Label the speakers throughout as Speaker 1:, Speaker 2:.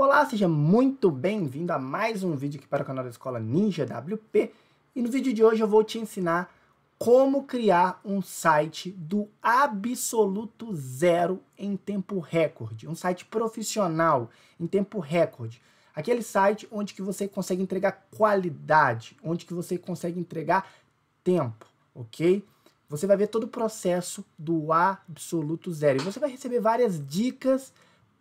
Speaker 1: Olá, seja muito bem-vindo a mais um vídeo aqui para o canal da Escola Ninja WP. E no vídeo de hoje eu vou te ensinar como criar um site do absoluto zero em tempo recorde, um site profissional em tempo recorde. Aquele site onde que você consegue entregar qualidade, onde que você consegue entregar tempo, OK? Você vai ver todo o processo do absoluto zero e você vai receber várias dicas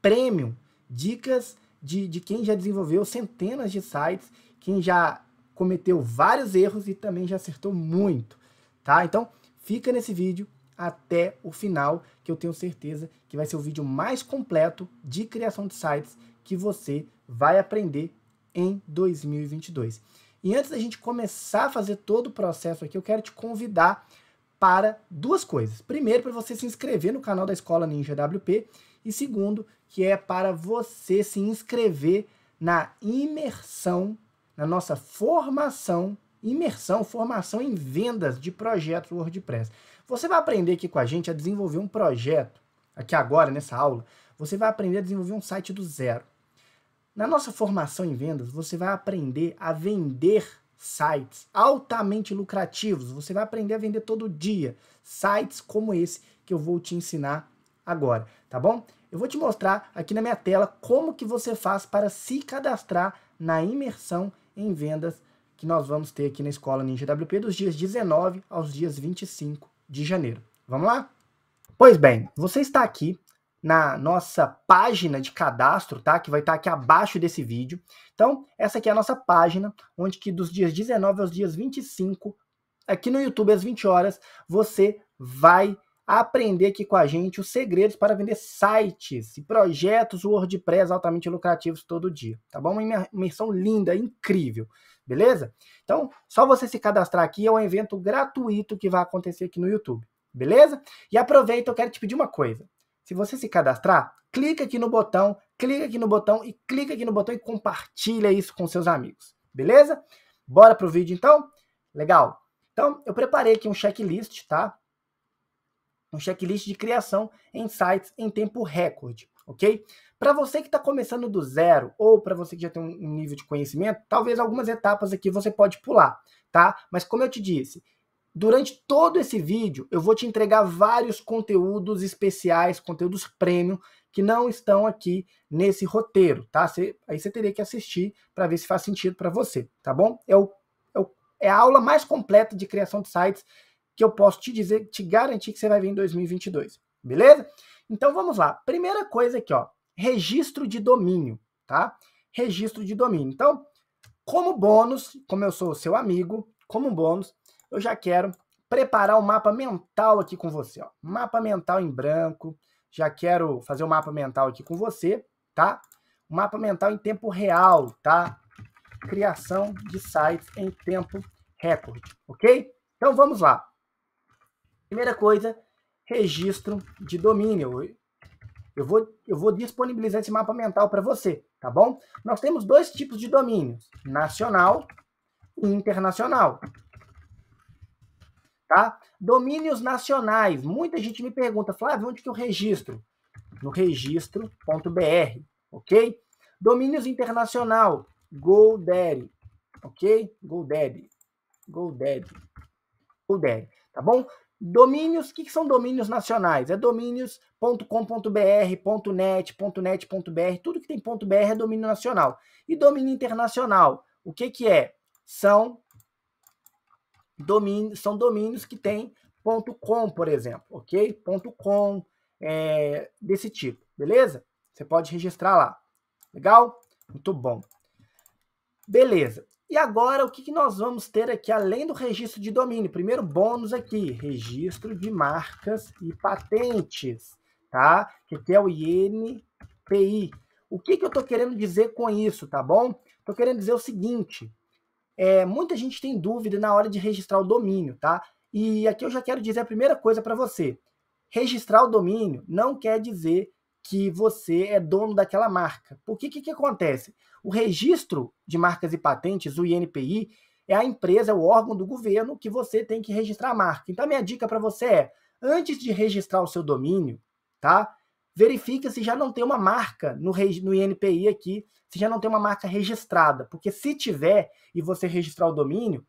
Speaker 1: premium, dicas de, de quem já desenvolveu centenas de sites, quem já cometeu vários erros e também já acertou muito, tá? Então, fica nesse vídeo até o final, que eu tenho certeza que vai ser o vídeo mais completo de criação de sites que você vai aprender em 2022. E antes da gente começar a fazer todo o processo aqui, eu quero te convidar para duas coisas. Primeiro, para você se inscrever no canal da Escola Ninja WP e segundo, que é para você se inscrever na imersão, na nossa formação, imersão, formação em vendas de projetos WordPress. Você vai aprender aqui com a gente a desenvolver um projeto, aqui agora nessa aula, você vai aprender a desenvolver um site do zero. Na nossa formação em vendas, você vai aprender a vender sites altamente lucrativos. Você vai aprender a vender todo dia sites como esse que eu vou te ensinar agora, tá bom? Eu vou te mostrar aqui na minha tela como que você faz para se cadastrar na imersão em vendas que nós vamos ter aqui na Escola Ninja WP dos dias 19 aos dias 25 de janeiro. Vamos lá? Pois bem, você está aqui na nossa página de cadastro, tá? Que vai estar aqui abaixo desse vídeo. Então, essa aqui é a nossa página, onde que dos dias 19 aos dias 25, aqui no YouTube às 20 horas, você vai aprender aqui com a gente os segredos para vender sites e projetos WordPress altamente lucrativos todo dia, tá bom? Uma imersão linda, incrível, beleza? Então, só você se cadastrar aqui, é um evento gratuito que vai acontecer aqui no YouTube, beleza? E aproveita, eu quero te pedir uma coisa. Se você se cadastrar, clica aqui no botão, clica aqui no botão e clica aqui no botão e compartilha isso com seus amigos, beleza? Bora pro vídeo então? Legal. Então, eu preparei aqui um checklist, tá? um checklist de criação em sites em tempo recorde, ok? Para você que está começando do zero ou para você que já tem um nível de conhecimento, talvez algumas etapas aqui você pode pular, tá? Mas como eu te disse, durante todo esse vídeo eu vou te entregar vários conteúdos especiais, conteúdos premium que não estão aqui nesse roteiro, tá? Cê, aí você teria que assistir para ver se faz sentido para você, tá bom? É, é o é a aula mais completa de criação de sites que eu posso te dizer, te garantir que você vai ver em 2022, beleza? Então vamos lá. Primeira coisa aqui, ó, registro de domínio, tá? Registro de domínio. Então, como bônus, como eu sou seu amigo, como bônus, eu já quero preparar o um mapa mental aqui com você, ó. Mapa mental em branco. Já quero fazer o um mapa mental aqui com você, tá? mapa mental em tempo real, tá? Criação de sites em tempo recorde, ok? Então vamos lá. Primeira coisa, registro de domínio. Eu vou, eu vou disponibilizar esse mapa mental para você, tá bom? Nós temos dois tipos de domínios, nacional e internacional. Tá? Domínios nacionais. Muita gente me pergunta, Flávio, onde que eu registro? No registro.br, ok? Domínios internacional, GoDaddy, ok? GoDaddy, GoDaddy, GoDaddy, tá bom? Domínios, o que, que são domínios nacionais? É domínios.com.br, .net, .net.br, tudo que tem .br é domínio nacional. E domínio internacional, o que, que é? São domínios, são domínios que têm .com, por exemplo, ok? .com, é, desse tipo, beleza? Você pode registrar lá. Legal? Muito bom. Beleza. E agora, o que, que nós vamos ter aqui, além do registro de domínio? Primeiro bônus aqui, registro de marcas e patentes, tá? Que, aqui é o INPI. O que, que eu estou querendo dizer com isso, tá bom? Estou querendo dizer o seguinte, é, muita gente tem dúvida na hora de registrar o domínio, tá? E aqui eu já quero dizer a primeira coisa para você. Registrar o domínio não quer dizer que você é dono daquela marca. Por que, que, que acontece? O registro de marcas e patentes, o INPI, é a empresa, é o órgão do governo que você tem que registrar a marca. Então, a minha dica para você é, antes de registrar o seu domínio, tá? Verifica se já não tem uma marca no, no INPI aqui, se já não tem uma marca registrada. Porque se tiver e você registrar o domínio,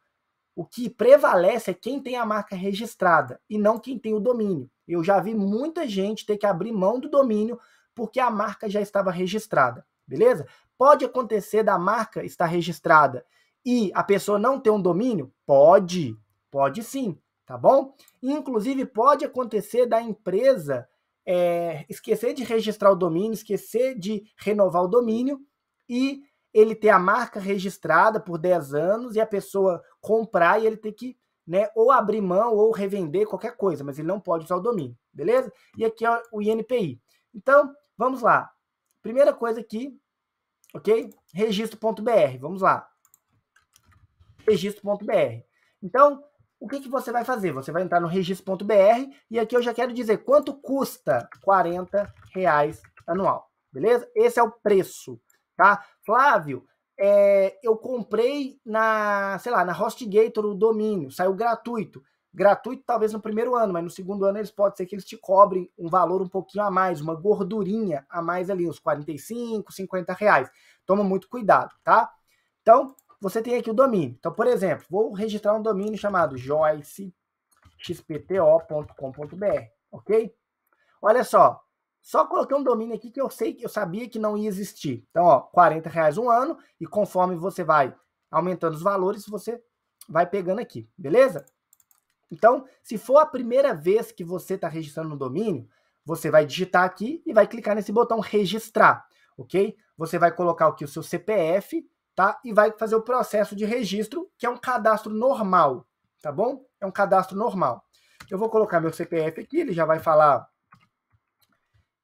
Speaker 1: o que prevalece é quem tem a marca registrada e não quem tem o domínio. Eu já vi muita gente ter que abrir mão do domínio porque a marca já estava registrada, beleza? Pode acontecer da marca estar registrada e a pessoa não ter um domínio? Pode, pode sim, tá bom? Inclusive, pode acontecer da empresa é, esquecer de registrar o domínio, esquecer de renovar o domínio e ele ter a marca registrada por 10 anos e a pessoa comprar e ele ter que né? Ou abrir mão ou revender qualquer coisa, mas ele não pode usar o domínio, beleza? E aqui é o INPI. Então, vamos lá. Primeira coisa aqui, ok? Registro.br, vamos lá. Registro.br. Então, o que, que você vai fazer? Você vai entrar no registro.br e aqui eu já quero dizer quanto custa 40 reais anual, beleza? Esse é o preço, tá? Flávio, é, eu comprei na, sei lá, na HostGator o domínio, saiu gratuito. Gratuito talvez no primeiro ano, mas no segundo ano eles pode ser que eles te cobrem um valor um pouquinho a mais, uma gordurinha a mais ali, uns 45, 50 reais. Toma muito cuidado, tá? Então, você tem aqui o domínio. Então, por exemplo, vou registrar um domínio chamado joycexpto.com.br, ok? Olha só, só coloquei um domínio aqui que eu sei que eu sabia que não ia existir. Então, ó, 40 reais um ano e conforme você vai aumentando os valores, você vai pegando aqui, beleza? Então, se for a primeira vez que você está registrando no domínio, você vai digitar aqui e vai clicar nesse botão registrar, ok? Você vai colocar aqui o seu CPF, tá? E vai fazer o processo de registro, que é um cadastro normal, tá bom? É um cadastro normal. Eu vou colocar meu CPF aqui, ele já vai falar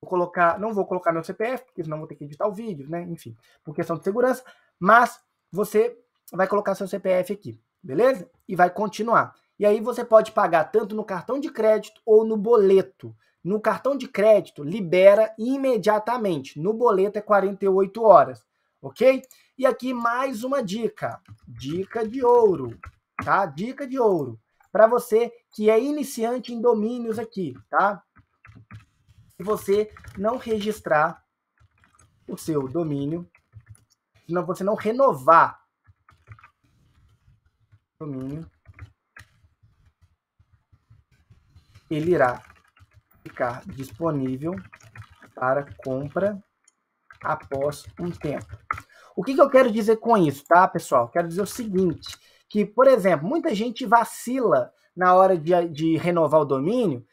Speaker 1: Vou colocar, não vou colocar meu CPF, porque senão vou ter que editar o vídeo, né? Enfim, por questão de segurança, mas você vai colocar seu CPF aqui, beleza? E vai continuar. E aí você pode pagar tanto no cartão de crédito ou no boleto. No cartão de crédito, libera imediatamente. No boleto é 48 horas, ok? E aqui mais uma dica. Dica de ouro, tá? Dica de ouro. Para você que é iniciante em domínios aqui, tá? se você não registrar o seu domínio, se você não renovar o domínio, ele irá ficar disponível para compra após um tempo. O que, que eu quero dizer com isso, tá, pessoal? Quero dizer o seguinte, que, por exemplo, muita gente vacila na hora de, de renovar o domínio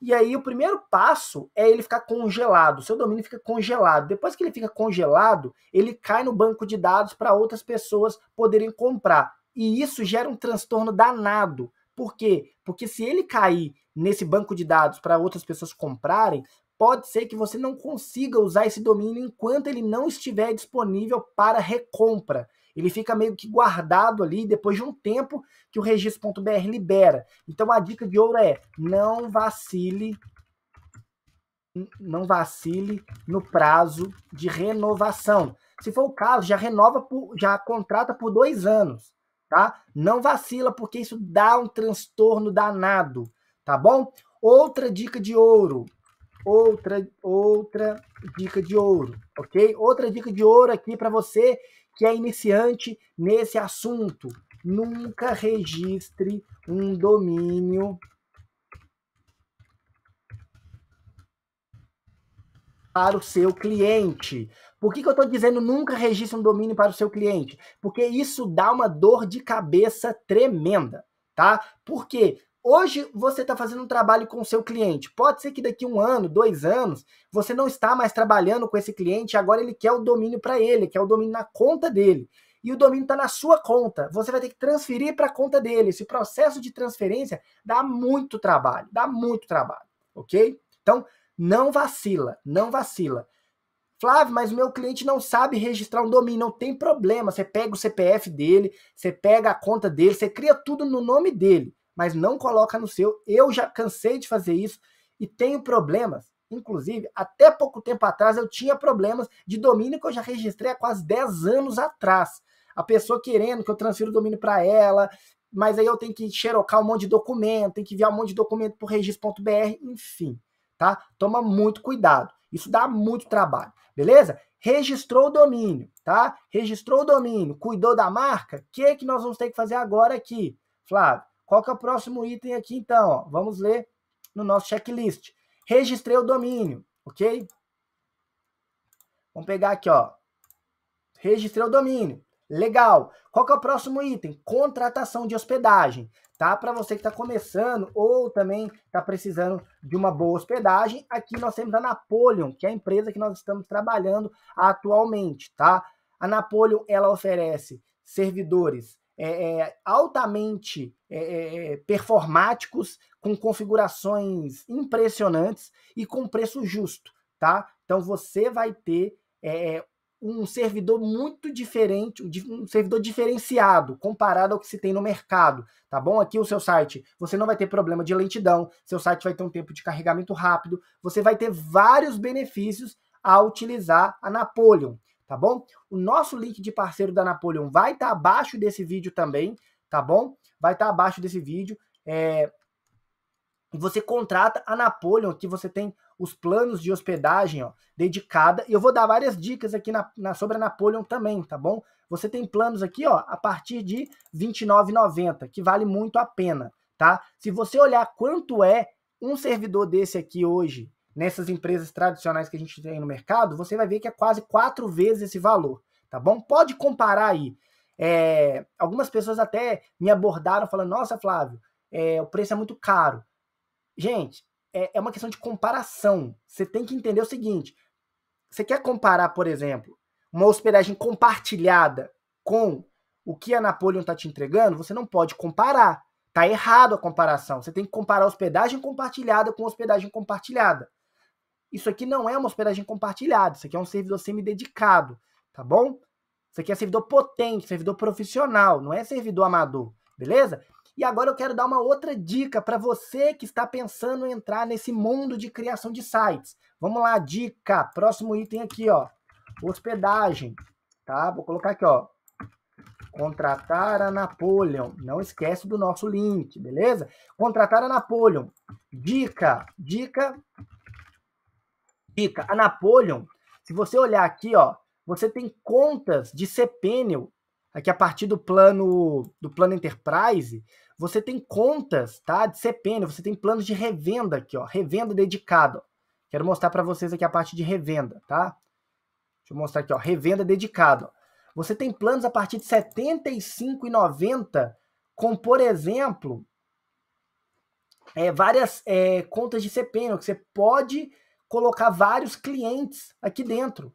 Speaker 1: e aí o primeiro passo é ele ficar congelado. Seu domínio fica congelado. Depois que ele fica congelado, ele cai no banco de dados para outras pessoas poderem comprar. E isso gera um transtorno danado. Por quê? Porque se ele cair nesse banco de dados para outras pessoas comprarem, pode ser que você não consiga usar esse domínio enquanto ele não estiver disponível para recompra. Ele fica meio que guardado ali depois de um tempo que o registro.br libera. Então a dica de ouro é: não vacile não vacile no prazo de renovação. Se for o caso, já renova, por, já contrata por dois anos, tá? Não vacila, porque isso dá um transtorno danado, tá bom? Outra dica de ouro, outra, outra dica de ouro, ok? Outra dica de ouro aqui para você que é iniciante nesse assunto, nunca registre um domínio para o seu cliente. Por que, que eu estou dizendo nunca registre um domínio para o seu cliente? Porque isso dá uma dor de cabeça tremenda, tá? Por quê? Hoje você está fazendo um trabalho com o seu cliente. Pode ser que daqui um ano, dois anos, você não está mais trabalhando com esse cliente. Agora ele quer o domínio para ele, quer o domínio na conta dele. E o domínio está na sua conta. Você vai ter que transferir para a conta dele. Esse processo de transferência dá muito trabalho, dá muito trabalho, ok? Então não vacila, não vacila. Flávio, mas o meu cliente não sabe registrar um domínio, não tem problema. Você pega o CPF dele, você pega a conta dele, você cria tudo no nome dele mas não coloca no seu. Eu já cansei de fazer isso e tenho problemas. Inclusive, até pouco tempo atrás eu tinha problemas de domínio que eu já registrei há quase 10 anos atrás. A pessoa querendo que eu transfira o domínio para ela, mas aí eu tenho que xerocar um monte de documento, tenho que enviar um monte de documento para o registro.br, enfim, tá? Toma muito cuidado. Isso dá muito trabalho, beleza? Registrou o domínio, tá? Registrou o domínio, cuidou da marca, o que, que nós vamos ter que fazer agora aqui, Flávio? Qual que é o próximo item aqui, então? Ó? Vamos ler no nosso checklist. Registrei o domínio, ok? Vamos pegar aqui, ó. Registrei o domínio. Legal. Qual que é o próximo item? Contratação de hospedagem, tá? Para você que está começando ou também está precisando de uma boa hospedagem, aqui nós temos a Napoleon, que é a empresa que nós estamos trabalhando atualmente, tá? A Napoleon, ela oferece servidores é, é, altamente é, é, é, performáticos, com configurações impressionantes e com preço justo, tá? Então você vai ter é, é um servidor muito diferente, um servidor diferenciado comparado ao que se tem no mercado, tá bom? Aqui o seu site, você não vai ter problema de lentidão, seu site vai ter um tempo de carregamento rápido, você vai ter vários benefícios a utilizar a Napoleon, tá bom? O nosso link de parceiro da Napoleon vai estar tá abaixo desse vídeo também, tá bom? Vai estar tá abaixo desse vídeo. É, você contrata a Napoleon, que você tem os planos de hospedagem ó, dedicada. E eu vou dar várias dicas aqui na, na, sobre a Napoleon também, tá bom? Você tem planos aqui ó, a partir de R$29,90, que vale muito a pena, tá? Se você olhar quanto é um servidor desse aqui hoje, nessas empresas tradicionais que a gente tem no mercado, você vai ver que é quase quatro vezes esse valor, tá bom? Pode comparar aí. É, algumas pessoas até me abordaram falando: Nossa, Flávio, é, o preço é muito caro. Gente, é, é uma questão de comparação. Você tem que entender o seguinte: você quer comparar, por exemplo, uma hospedagem compartilhada com o que a Napoleon está te entregando, você não pode comparar. Tá errado a comparação. Você tem que comparar hospedagem compartilhada com hospedagem compartilhada. Isso aqui não é uma hospedagem compartilhada, isso aqui é um servidor semi-dedicado, tá bom? Isso aqui é servidor potente, servidor profissional, não é servidor amador, beleza? E agora eu quero dar uma outra dica para você que está pensando em entrar nesse mundo de criação de sites. Vamos lá, dica. Próximo item aqui, ó. Hospedagem, tá? Vou colocar aqui, ó. Contratar a Napoleon. Não esquece do nosso link, beleza? Contratar a Napoleon. Dica, dica, dica. A Napoleon, se você olhar aqui, ó, você tem contas de cPanel, aqui é a partir do plano do plano Enterprise, você tem contas, tá, de cPanel, você tem planos de revenda aqui, ó, revenda dedicado. Quero mostrar para vocês aqui a parte de revenda, tá? Deixa eu mostrar aqui, ó, revenda dedicado. Você tem planos a partir de R$ 75,90, com, por exemplo, é, várias é, contas de cPanel, que você pode colocar vários clientes aqui dentro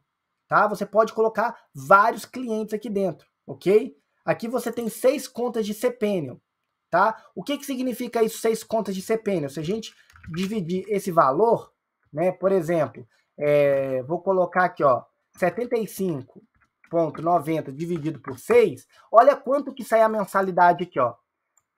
Speaker 1: tá? Você pode colocar vários clientes aqui dentro, ok? Aqui você tem seis contas de cPennial, tá? O que, que significa isso, seis contas de cPennial? Se a gente dividir esse valor, né? Por exemplo, é, vou colocar aqui, ó, 75,90 dividido por 6, olha quanto que sai a mensalidade aqui, ó.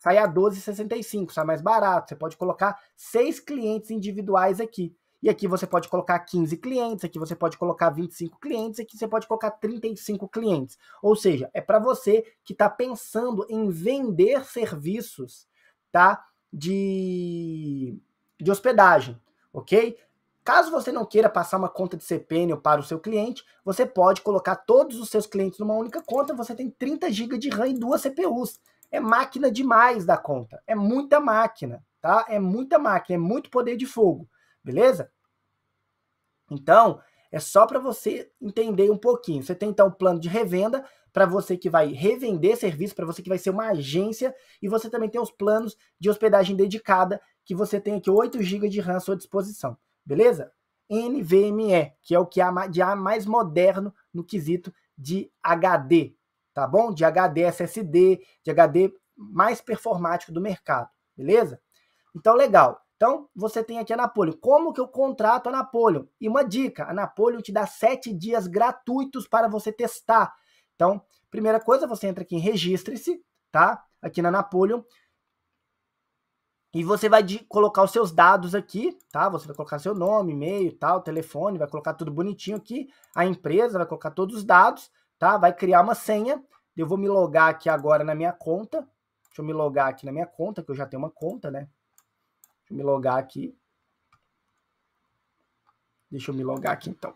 Speaker 1: Sai a 12,65, sai mais barato. Você pode colocar seis clientes individuais aqui. E aqui você pode colocar 15 clientes, aqui você pode colocar 25 clientes, aqui você pode colocar 35 clientes. Ou seja, é para você que está pensando em vender serviços tá? de, de hospedagem, ok? Caso você não queira passar uma conta de cPN para o seu cliente, você pode colocar todos os seus clientes numa única conta. Você tem 30 GB de RAM e duas CPUs. É máquina demais da conta. É muita máquina, tá? É muita máquina, é muito poder de fogo beleza? Então, é só para você entender um pouquinho. Você tem então um plano de revenda para você que vai revender serviço, para você que vai ser uma agência, e você também tem os planos de hospedagem dedicada, que você tem aqui 8 GB de RAM à sua disposição, beleza? NVMe, que é o que há de mais moderno no quesito de HD, tá bom? De HD SSD, de HD mais performático do mercado, beleza? Então, legal. Então, você tem aqui a Napoleon. Como que eu contrato a Napoleon? E uma dica, a Napoleon te dá sete dias gratuitos para você testar. Então, primeira coisa, você entra aqui em registre-se, tá? Aqui na Napoleon. E você vai colocar os seus dados aqui, tá? Você vai colocar seu nome, e-mail, tal, telefone, vai colocar tudo bonitinho aqui. A empresa vai colocar todos os dados, tá? Vai criar uma senha. Eu vou me logar aqui agora na minha conta. Deixa eu me logar aqui na minha conta, que eu já tenho uma conta, né? Deixa eu me logar aqui. Deixa eu me logar aqui então.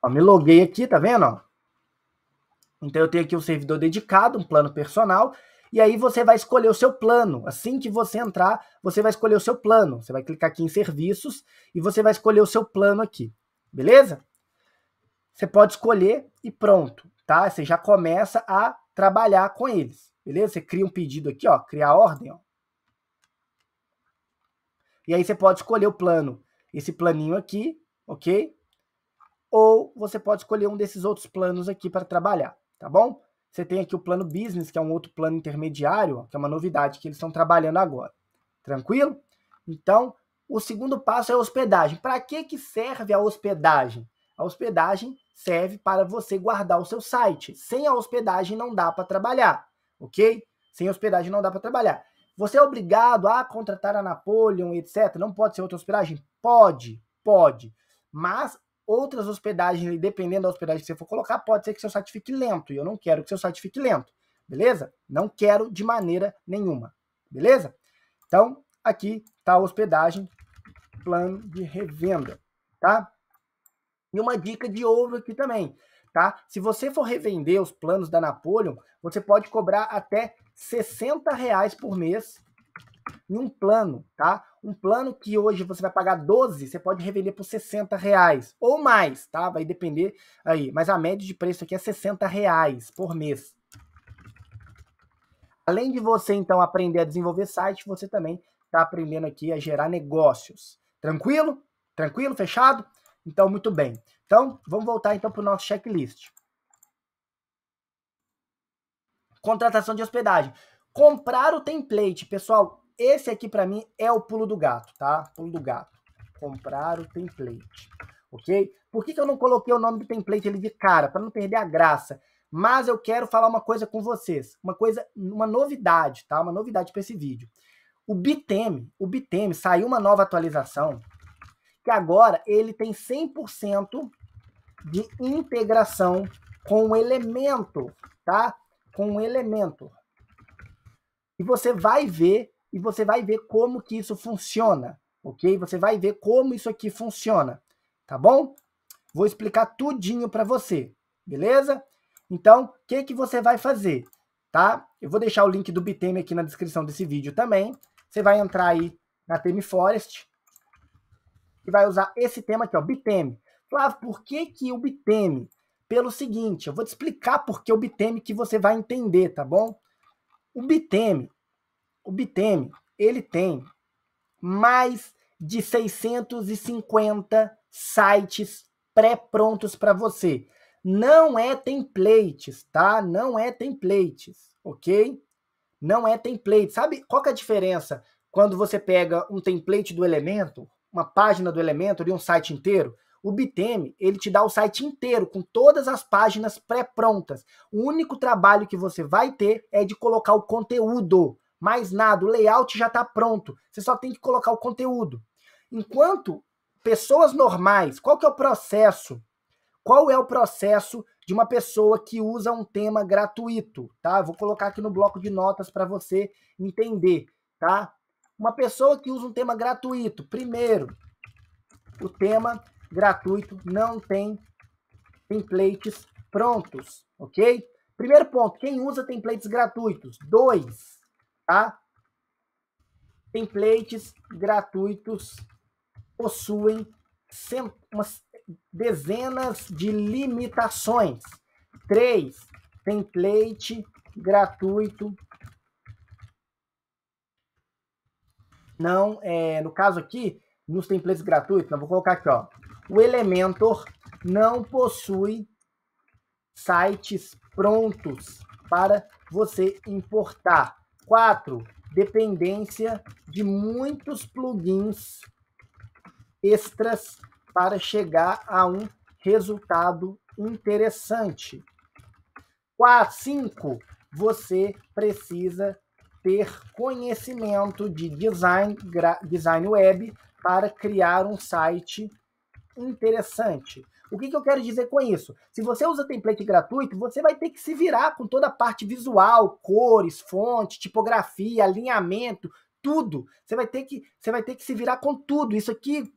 Speaker 1: Ó, me loguei aqui, tá vendo? Ó? Então eu tenho aqui um servidor dedicado, um plano personal, e aí você vai escolher o seu plano. Assim que você entrar, você vai escolher o seu plano. Você vai clicar aqui em serviços e você vai escolher o seu plano aqui. Beleza? Você pode escolher e pronto, tá? Você já começa a trabalhar com eles. Beleza? Você cria um pedido aqui, ó, criar ordem, ó. E aí você pode escolher o plano, esse planinho aqui, OK? Ou você pode escolher um desses outros planos aqui para trabalhar, tá bom? Você tem aqui o plano business, que é um outro plano intermediário, que é uma novidade que eles estão trabalhando agora. Tranquilo? Então, o segundo passo é a hospedagem. Para que, que serve a hospedagem? A hospedagem serve para você guardar o seu site. Sem a hospedagem não dá para trabalhar, ok? Sem hospedagem não dá para trabalhar. Você é obrigado a contratar a Napoleon, etc. Não pode ser outra hospedagem? Pode, pode. Mas Outras hospedagens, dependendo da hospedagem que você for colocar, pode ser que seu site fique lento. E eu não quero que seu site fique lento. Beleza? Não quero de maneira nenhuma. Beleza? Então, aqui está a hospedagem, plano de revenda. Tá? E uma dica de ouro aqui também. Tá? Se você for revender os planos da Napoleon, você pode cobrar até 60 reais por mês em um plano, tá? Um plano que hoje você vai pagar 12, você pode revender por 60 reais ou mais, tá? Vai depender aí, mas a média de preço aqui é 60 reais por mês. Além de você então aprender a desenvolver site, você também está aprendendo aqui a gerar negócios. Tranquilo? Tranquilo? Fechado? Então, muito bem. Então, vamos voltar então para o nosso checklist. Contratação de hospedagem. Comprar o template, pessoal, esse aqui para mim é o pulo do gato, tá? Pulo do gato. Comprar o template, ok? Por que, que eu não coloquei o nome do template ali de cara? Para não perder a graça. Mas eu quero falar uma coisa com vocês, uma coisa, uma novidade, tá? Uma novidade para esse vídeo. O Bitem, o Bitem saiu uma nova atualização que agora ele tem 100% de integração com o elemento, tá? Com o elemento. E você vai ver e você vai ver como que isso funciona, ok? Você vai ver como isso aqui funciona, tá bom? Vou explicar tudinho para você, beleza? Então, o que, que você vai fazer, tá? Eu vou deixar o link do Bitame aqui na descrição desse vídeo também. Você vai entrar aí na Teme Forest e vai usar esse tema aqui, ó, Bitame. Flávio, por que, que o Bitame? Pelo seguinte, eu vou te explicar por que o Bitame que você vai entender, tá bom? O Bitame, o Bitene, ele tem mais de 650 sites pré-prontos para você. Não é templates, tá? Não é templates, ok? Não é template. Sabe qual que é a diferença quando você pega um template do elemento uma página do elemento e um site inteiro? O Biteme, ele te dá o site inteiro com todas as páginas pré-prontas. O único trabalho que você vai ter é de colocar o conteúdo mais nada. O layout já está pronto. Você só tem que colocar o conteúdo. Enquanto pessoas normais, qual que é o processo? Qual é o processo de uma pessoa que usa um tema gratuito, tá? Vou colocar aqui no bloco de notas para você entender, tá? Uma pessoa que usa um tema gratuito, primeiro, o tema gratuito não tem templates prontos, ok? Primeiro ponto, quem usa templates gratuitos? Dois, tá? Templates gratuitos possuem umas dezenas de limitações. Três, template gratuito não é, no caso aqui, nos templates gratuitos, não vou colocar aqui, ó. O Elementor não possui sites prontos para você importar. Quatro, dependência de muitos plugins extras para chegar a um resultado interessante. 5, você precisa ter conhecimento de design, design web para criar um site interessante. O que, que eu quero dizer com isso? Se você usa template gratuito, você vai ter que se virar com toda a parte visual, cores, fonte, tipografia, alinhamento, tudo. Você vai ter que, você vai ter que se virar com tudo. Isso aqui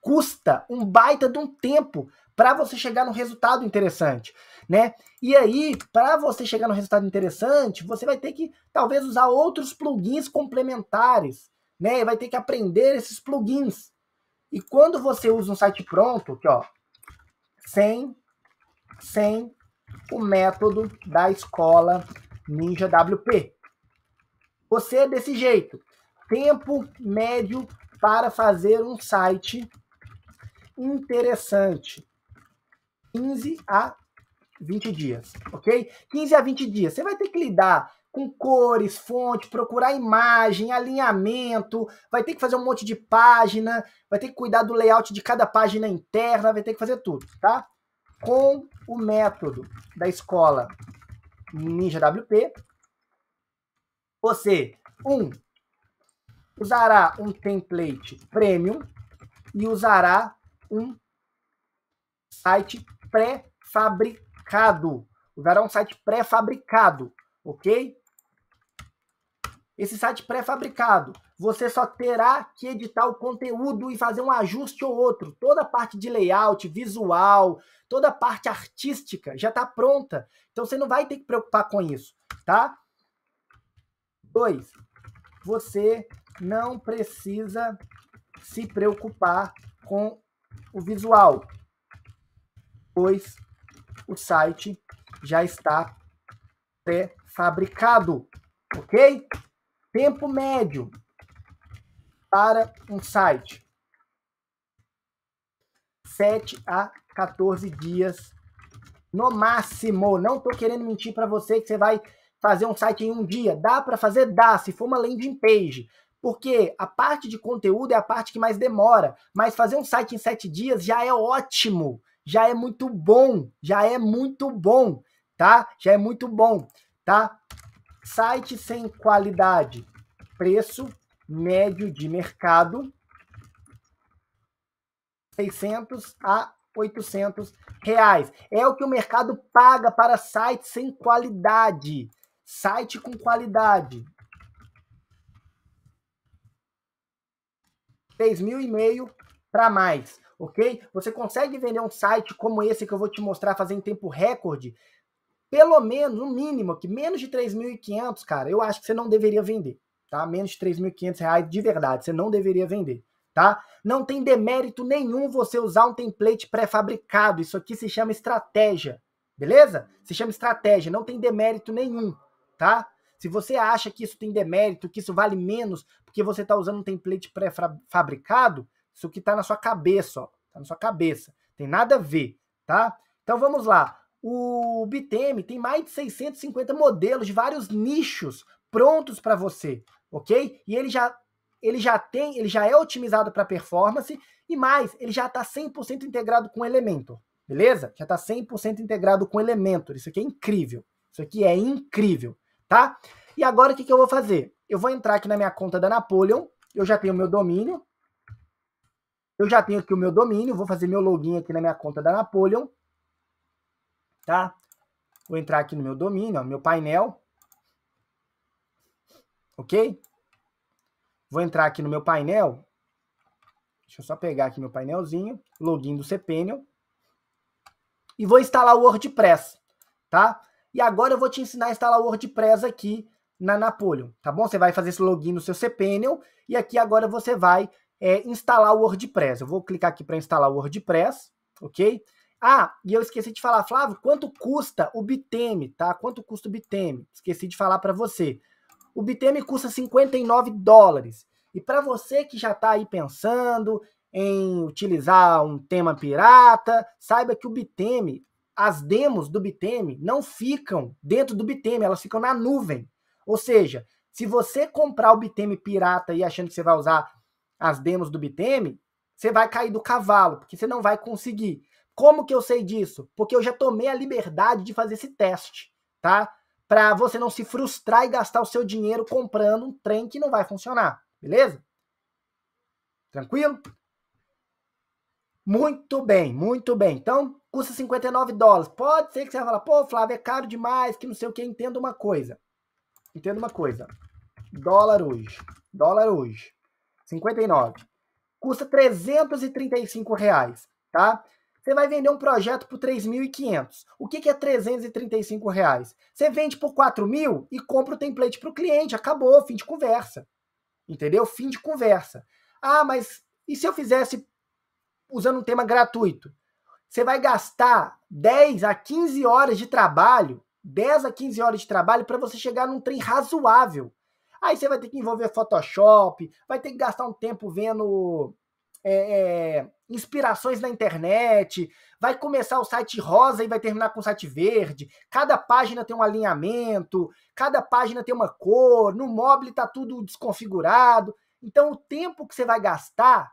Speaker 1: custa um baita de um tempo para você chegar no resultado interessante, né? E aí, para você chegar no resultado interessante, você vai ter que talvez usar outros plugins complementares, né? E vai ter que aprender esses plugins. E quando você usa um site pronto, que ó, sem, sem o método da escola Ninja WP. Você é desse jeito. Tempo médio para fazer um site interessante. 15 a 20 dias, ok? 15 a 20 dias. Você vai ter que lidar com cores, fonte, procurar imagem, alinhamento, vai ter que fazer um monte de página, vai ter que cuidar do layout de cada página interna, vai ter que fazer tudo, tá? Com o método da escola Ninja WP, você, um, usará um template premium e usará um site pré-fabricado. Usará um site pré-fabricado, ok? Esse site pré-fabricado, você só terá que editar o conteúdo e fazer um ajuste ou outro. Toda a parte de layout, visual, toda a parte artística já está pronta. Então você não vai ter que preocupar com isso, tá? Dois, você não precisa se preocupar com o visual, pois o site já está pré-fabricado, ok? Tempo médio para um site. 7 a 14 dias no máximo. Não estou querendo mentir para você que você vai fazer um site em um dia. Dá para fazer? Dá, se for uma landing page. Porque a parte de conteúdo é a parte que mais demora. Mas fazer um site em sete dias já é ótimo. Já é muito bom. Já é muito bom. Tá? Já é muito bom. Tá? Site sem qualidade, preço médio de mercado 600 a 800 reais. É o que o mercado paga para sites sem qualidade. Site com qualidade. 3 mil e meio para mais, ok? Você consegue vender um site como esse que eu vou te mostrar fazer em tempo recorde pelo menos, no mínimo, que menos de 3.500, cara, eu acho que você não deveria vender, tá? Menos de 3.500 reais de verdade, você não deveria vender, tá? Não tem demérito nenhum você usar um template pré-fabricado, isso aqui se chama estratégia, beleza? Se chama estratégia, não tem demérito nenhum, tá? Se você acha que isso tem demérito, que isso vale menos porque você está usando um template pré-fabricado, isso que está na sua cabeça, ó, tá na sua cabeça, tem nada a ver, tá? Então vamos lá. O BTM tem mais de 650 modelos de vários nichos prontos para você, ok? E ele já ele já tem, ele já é otimizado para performance e mais, ele já está 100% integrado com Elementor, beleza? Já está 100% integrado com Elementor. Isso aqui é incrível. Isso aqui é incrível, tá? E agora o que, que eu vou fazer? Eu vou entrar aqui na minha conta da Napoleon, eu já tenho meu domínio, eu já tenho aqui o meu domínio, vou fazer meu login aqui na minha conta da Napoleon tá? Vou entrar aqui no meu domínio, ó, meu painel, ok? Vou entrar aqui no meu painel, deixa eu só pegar aqui meu painelzinho, login do cPanel, e vou instalar o WordPress, tá? E agora eu vou te ensinar a instalar o WordPress aqui na Napoleon, tá bom? Você vai fazer esse login no seu cPanel, e aqui agora você vai é, instalar o WordPress. Eu vou clicar aqui para instalar o WordPress, ok? Ah, e eu esqueci de falar, Flávio, quanto custa o Biteme, tá? Quanto custa o Biteme? Esqueci de falar para você. O Biteme custa 59 dólares. E para você que já está aí pensando em utilizar um tema pirata, saiba que o Biteme, as demos do Biteme não ficam dentro do Biteme, elas ficam na nuvem. Ou seja, se você comprar o Biteme pirata e achando que você vai usar as demos do Biteme, você vai cair do cavalo, porque você não vai conseguir. Como que eu sei disso? Porque eu já tomei a liberdade de fazer esse teste, tá? Para você não se frustrar e gastar o seu dinheiro comprando um trem que não vai funcionar, beleza? Tranquilo? Muito bem, muito bem. Então, custa 59 dólares. Pode ser que você vá falar, pô, Flávio, é caro demais, que não sei o que. Entenda uma coisa. Entenda uma coisa. Dólar hoje. Dólar hoje. 59. Custa 335 reais, tá? Você vai vender um projeto por 3.500. O que, que é 335 reais? Você vende por 4.000 e compra o template para o cliente. Acabou, fim de conversa. Entendeu? Fim de conversa. Ah, mas e se eu fizesse usando um tema gratuito? Você vai gastar 10 a 15 horas de trabalho, 10 a 15 horas de trabalho para você chegar num trem razoável. Aí você vai ter que envolver Photoshop, vai ter que gastar um tempo vendo é, é, inspirações na internet, vai começar o site rosa e vai terminar com o site verde. Cada página tem um alinhamento, cada página tem uma cor, no mobile está tudo desconfigurado. Então o tempo que você vai gastar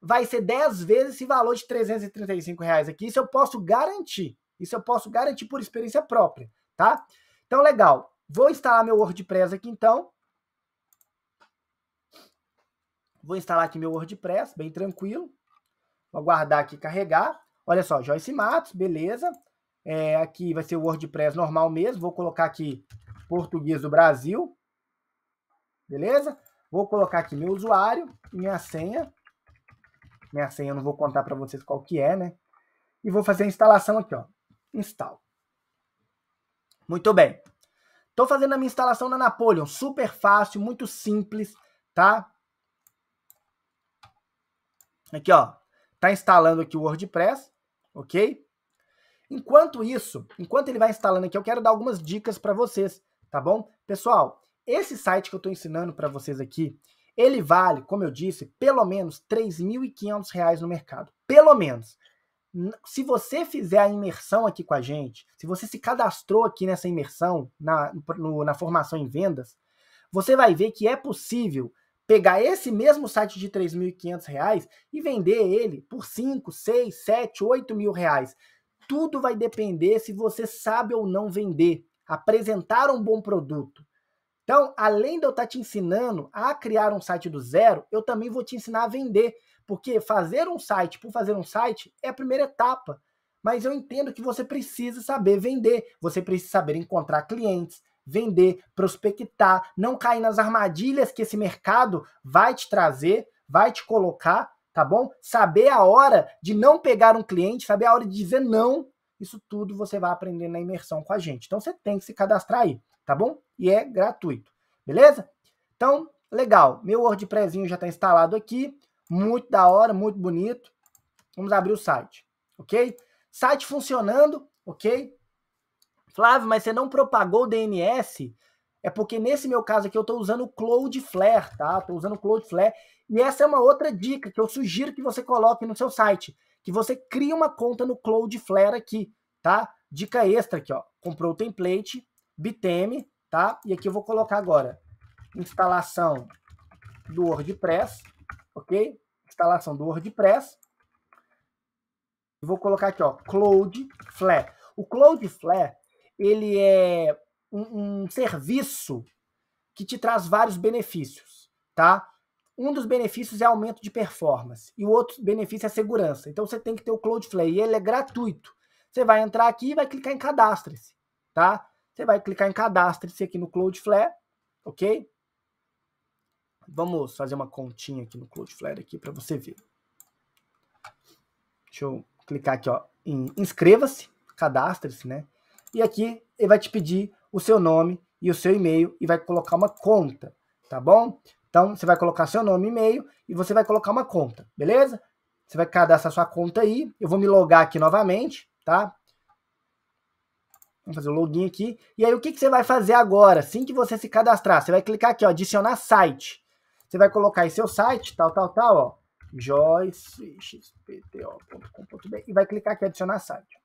Speaker 1: vai ser 10 vezes esse valor de 335 reais aqui. Isso eu posso garantir. Isso eu posso garantir por experiência própria, tá? Então, legal. Vou instalar meu WordPress aqui, então. Vou instalar aqui meu WordPress, bem tranquilo. Vou aguardar aqui carregar. Olha só, Joyce Matos, beleza. É, aqui vai ser o WordPress normal mesmo. Vou colocar aqui português do Brasil. Beleza? Vou colocar aqui meu usuário e minha senha. Minha senha eu não vou contar para vocês qual que é, né? E vou fazer a instalação aqui, ó. Install. Muito bem. Estou fazendo a minha instalação na Napoleon. Super fácil, muito simples, tá? Aqui, ó está instalando aqui o WordPress, ok? Enquanto isso, enquanto ele vai instalando aqui, eu quero dar algumas dicas para vocês, tá bom? Pessoal, esse site que eu estou ensinando para vocês aqui, ele vale, como eu disse, pelo menos R$ 3.500 no mercado. Pelo menos. Se você fizer a imersão aqui com a gente, se você se cadastrou aqui nessa imersão, na, no, na formação em vendas, você vai ver que é possível pegar esse mesmo site de 3.500 reais e vender ele por 5, 6, 7, 8 mil reais. Tudo vai depender se você sabe ou não vender, apresentar um bom produto. Então, além de eu estar tá te ensinando a criar um site do zero, eu também vou te ensinar a vender. Porque fazer um site por fazer um site é a primeira etapa. Mas eu entendo que você precisa saber vender, você precisa saber encontrar clientes, vender, prospectar, não cair nas armadilhas que esse mercado vai te trazer, vai te colocar, tá bom? Saber a hora de não pegar um cliente, saber a hora de dizer não, isso tudo você vai aprender na imersão com a gente. Então você tem que se cadastrar aí, tá bom? E é gratuito, beleza? Então, legal. Meu WordPressinho já está instalado aqui, muito da hora, muito bonito. Vamos abrir o site, ok? Site funcionando, ok? Flávio, mas você não propagou o DNS? É porque nesse meu caso aqui eu estou usando o Cloudflare, tá? Estou usando o Cloudflare. E essa é uma outra dica que eu sugiro que você coloque no seu site, que você crie uma conta no Cloudflare aqui, tá? Dica extra aqui, ó. Comprou o template, Bitm, tá? E aqui eu vou colocar agora instalação do WordPress, ok? Instalação do WordPress. E vou colocar aqui, ó, Cloudflare. O Cloudflare ele é um, um serviço que te traz vários benefícios, tá? Um dos benefícios é aumento de performance e o outro benefício é segurança. Então você tem que ter o Cloudflare e ele é gratuito. Você vai entrar aqui e vai clicar em cadastre-se, tá? Você vai clicar em cadastre-se aqui no Cloudflare, ok? Vamos fazer uma continha aqui no Cloudflare aqui para você ver. Deixa eu clicar aqui, ó, em inscreva-se, cadastre-se, né? E aqui ele vai te pedir o seu nome e o seu e-mail e vai colocar uma conta, tá bom? Então você vai colocar seu nome e e-mail e você vai colocar uma conta, beleza? Você vai cadastrar sua conta aí. Eu vou me logar aqui novamente, tá? Vamos fazer o login aqui. E aí o que, que você vai fazer agora? Assim que você se cadastrar, você vai clicar aqui, ó, adicionar site. Você vai colocar aí seu site, tal, tal, tal, ó, joycexpto.com.br e vai clicar aqui adicionar site.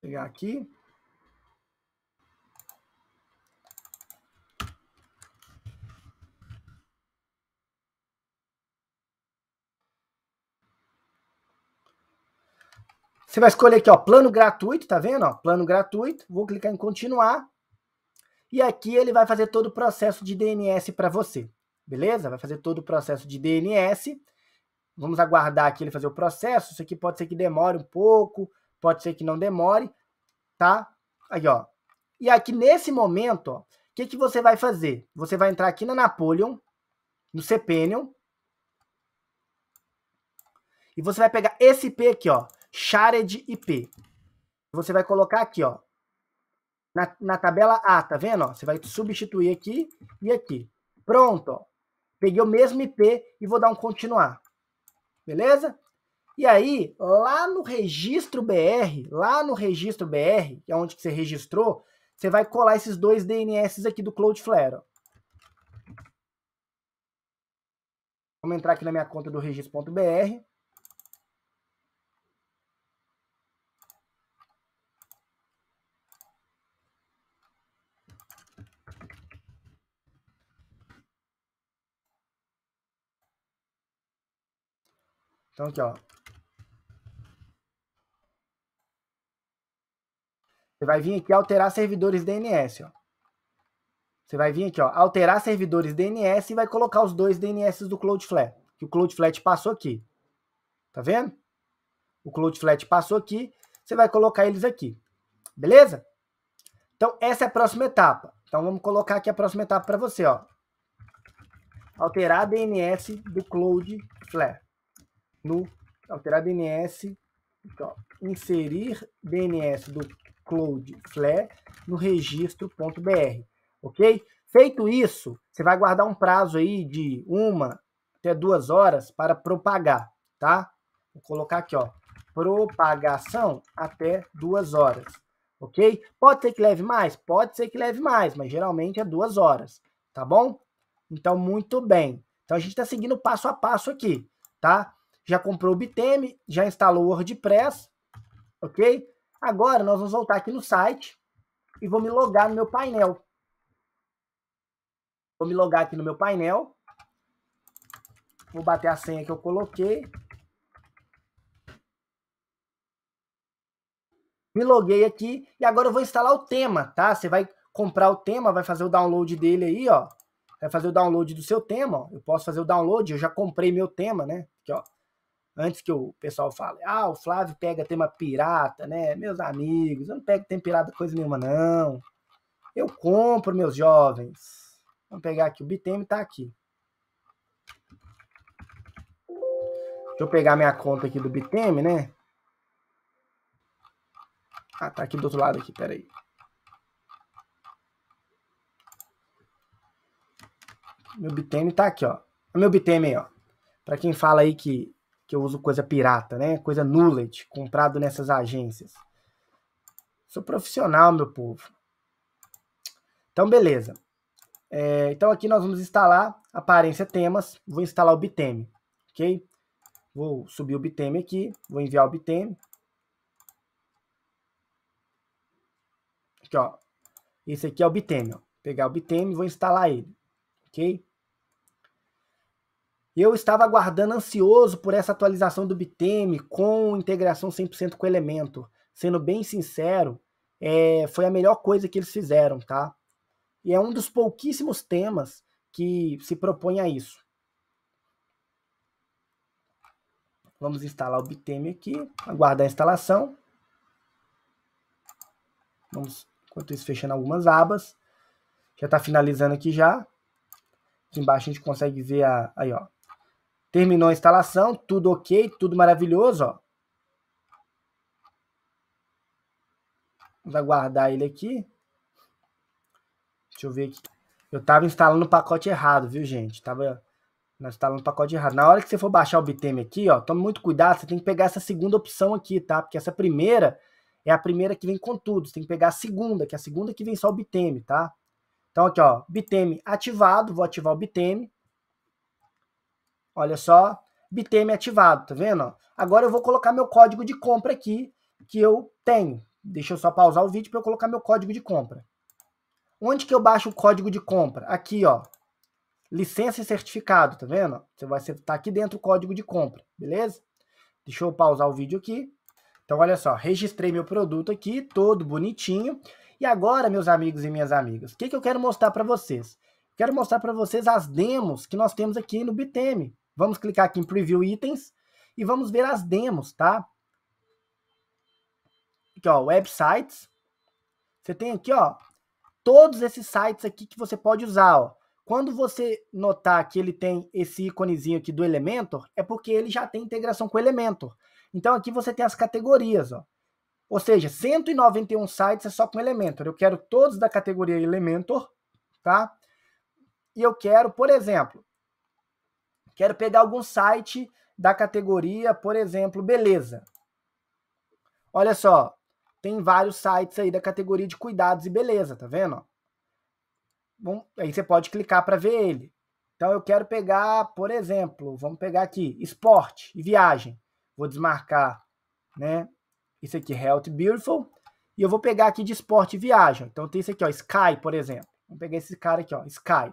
Speaker 1: Pegar aqui. Você vai escolher aqui, ó, plano gratuito, tá vendo? Ó, plano gratuito. Vou clicar em continuar. E aqui ele vai fazer todo o processo de DNS para você, beleza? Vai fazer todo o processo de DNS. Vamos aguardar aqui ele fazer o processo. Isso aqui pode ser que demore um pouco, pode ser que não demore, tá? Aí, ó. E aqui nesse momento, o que, que você vai fazer? Você vai entrar aqui na Napoleon, no Cpenion, e você vai pegar esse IP aqui, ó, shared IP. Você vai colocar aqui, ó, na, na tabela A, tá vendo? Ó? Você vai substituir aqui e aqui. Pronto, ó. Peguei o mesmo IP e vou dar um continuar. Beleza? E aí, lá no registro BR, lá no registro BR, que é onde que você registrou, você vai colar esses dois DNS aqui do Cloudflare. Ó. Vamos entrar aqui na minha conta do registro.br. Então aqui, ó. Você vai vir aqui alterar servidores DNS, ó. Você vai vir aqui, ó, alterar servidores DNS e vai colocar os dois DNS do Cloudflare, que o Cloudflare passou aqui. Tá vendo? O Cloudflare passou aqui, você vai colocar eles aqui. Beleza? Então essa é a próxima etapa. Então vamos colocar aqui a próxima etapa para você, ó alterar DNS do Cloudflare no alterar DNS, então, inserir DNS do Cloudflare no registro.br, ok? Feito isso, você vai guardar um prazo aí de uma até duas horas para propagar, tá? Vou colocar aqui, ó, propagação até duas horas, ok? Pode ser que leve mais? Pode ser que leve mais, mas geralmente é duas horas, tá bom? Então, muito bem. Então, a gente está seguindo passo a passo aqui, tá? já comprou o Biteme, já instalou o WordPress, ok? Agora nós vamos voltar aqui no site e vou me logar no meu painel. Vou me logar aqui no meu painel. Vou bater a senha que eu coloquei. Me loguei aqui e agora eu vou instalar o tema, tá? Você vai comprar o tema, vai fazer o download dele aí, ó. Vai fazer o download do seu tema, ó. Eu posso fazer o download, eu já comprei meu tema, né? Aqui, ó antes que o pessoal fale, ah, o Flávio pega tema pirata, né? Meus amigos, eu não pego tema pirata coisa nenhuma, não. Eu compro, meus jovens. Vamos pegar aqui, o Biteme tá aqui. Deixa eu pegar minha conta aqui do Biteme, né? Ah, tá aqui do outro lado aqui, peraí. Meu Biteme tá aqui, ó. Meu Biteme, ó. Pra quem fala aí que que eu uso coisa pirata, né? Coisa nullet, comprado nessas agências. Sou profissional, meu povo. Então, beleza. É, então, aqui nós vamos instalar aparência temas. Vou instalar o Biteme, ok? Vou subir o Biteme aqui. Vou enviar o Biteme. Aqui, ó. Esse aqui é o Biteme, ó. Vou pegar o Biteme e vou instalar ele, ok? Eu estava aguardando ansioso por essa atualização do Biteme com integração 100% com o Elemento. Sendo bem sincero, é, foi a melhor coisa que eles fizeram, tá? E é um dos pouquíssimos temas que se propõe a isso. Vamos instalar o Biteme aqui, aguardar a instalação. Vamos, enquanto isso, fechando algumas abas. Já está finalizando aqui já. Aqui embaixo a gente consegue ver a, aí, ó, Terminou a instalação, tudo ok, tudo maravilhoso, ó. Vamos aguardar ele aqui. Deixa eu ver aqui. Eu tava instalando o pacote errado, viu, gente? Tava instalando o pacote errado. Na hora que você for baixar o Biteme aqui, ó, tome muito cuidado, você tem que pegar essa segunda opção aqui, tá? Porque essa primeira é a primeira que vem com tudo. Você tem que pegar a segunda, que é a segunda que vem só o Biteme, tá? Então aqui, ó, Biteme ativado, vou ativar o Biteme. Olha só, BTM ativado, tá vendo? Agora eu vou colocar meu código de compra aqui que eu tenho. Deixa eu só pausar o vídeo para eu colocar meu código de compra. Onde que eu baixo o código de compra? Aqui, ó. Licença e certificado, tá vendo? Você vai estar aqui dentro o código de compra, beleza? Deixa eu pausar o vídeo aqui. Então, olha só, registrei meu produto aqui, todo bonitinho. E agora, meus amigos e minhas amigas, o que, que eu quero mostrar para vocês? Quero mostrar para vocês as demos que nós temos aqui no Biteme. Vamos clicar aqui em Preview Itens e vamos ver as demos, tá? Aqui, ó, websites. Você tem aqui, ó, todos esses sites aqui que você pode usar, ó. Quando você notar que ele tem esse íconezinho aqui do Elementor, é porque ele já tem integração com o Elementor. Então aqui você tem as categorias, ó. Ou seja, 191 sites é só com Elementor. Eu quero todos da categoria Elementor, tá? E eu quero, por exemplo, Quero pegar algum site da categoria, por exemplo, beleza. Olha só, tem vários sites aí da categoria de cuidados e beleza, tá vendo? Bom, aí você pode clicar para ver ele. Então eu quero pegar, por exemplo, vamos pegar aqui, esporte e viagem. Vou desmarcar, né? Isso aqui, Health Beautiful. E eu vou pegar aqui de esporte e viagem. Então tem esse aqui, ó, Sky, por exemplo. Vamos pegar esse cara aqui, ó, Sky.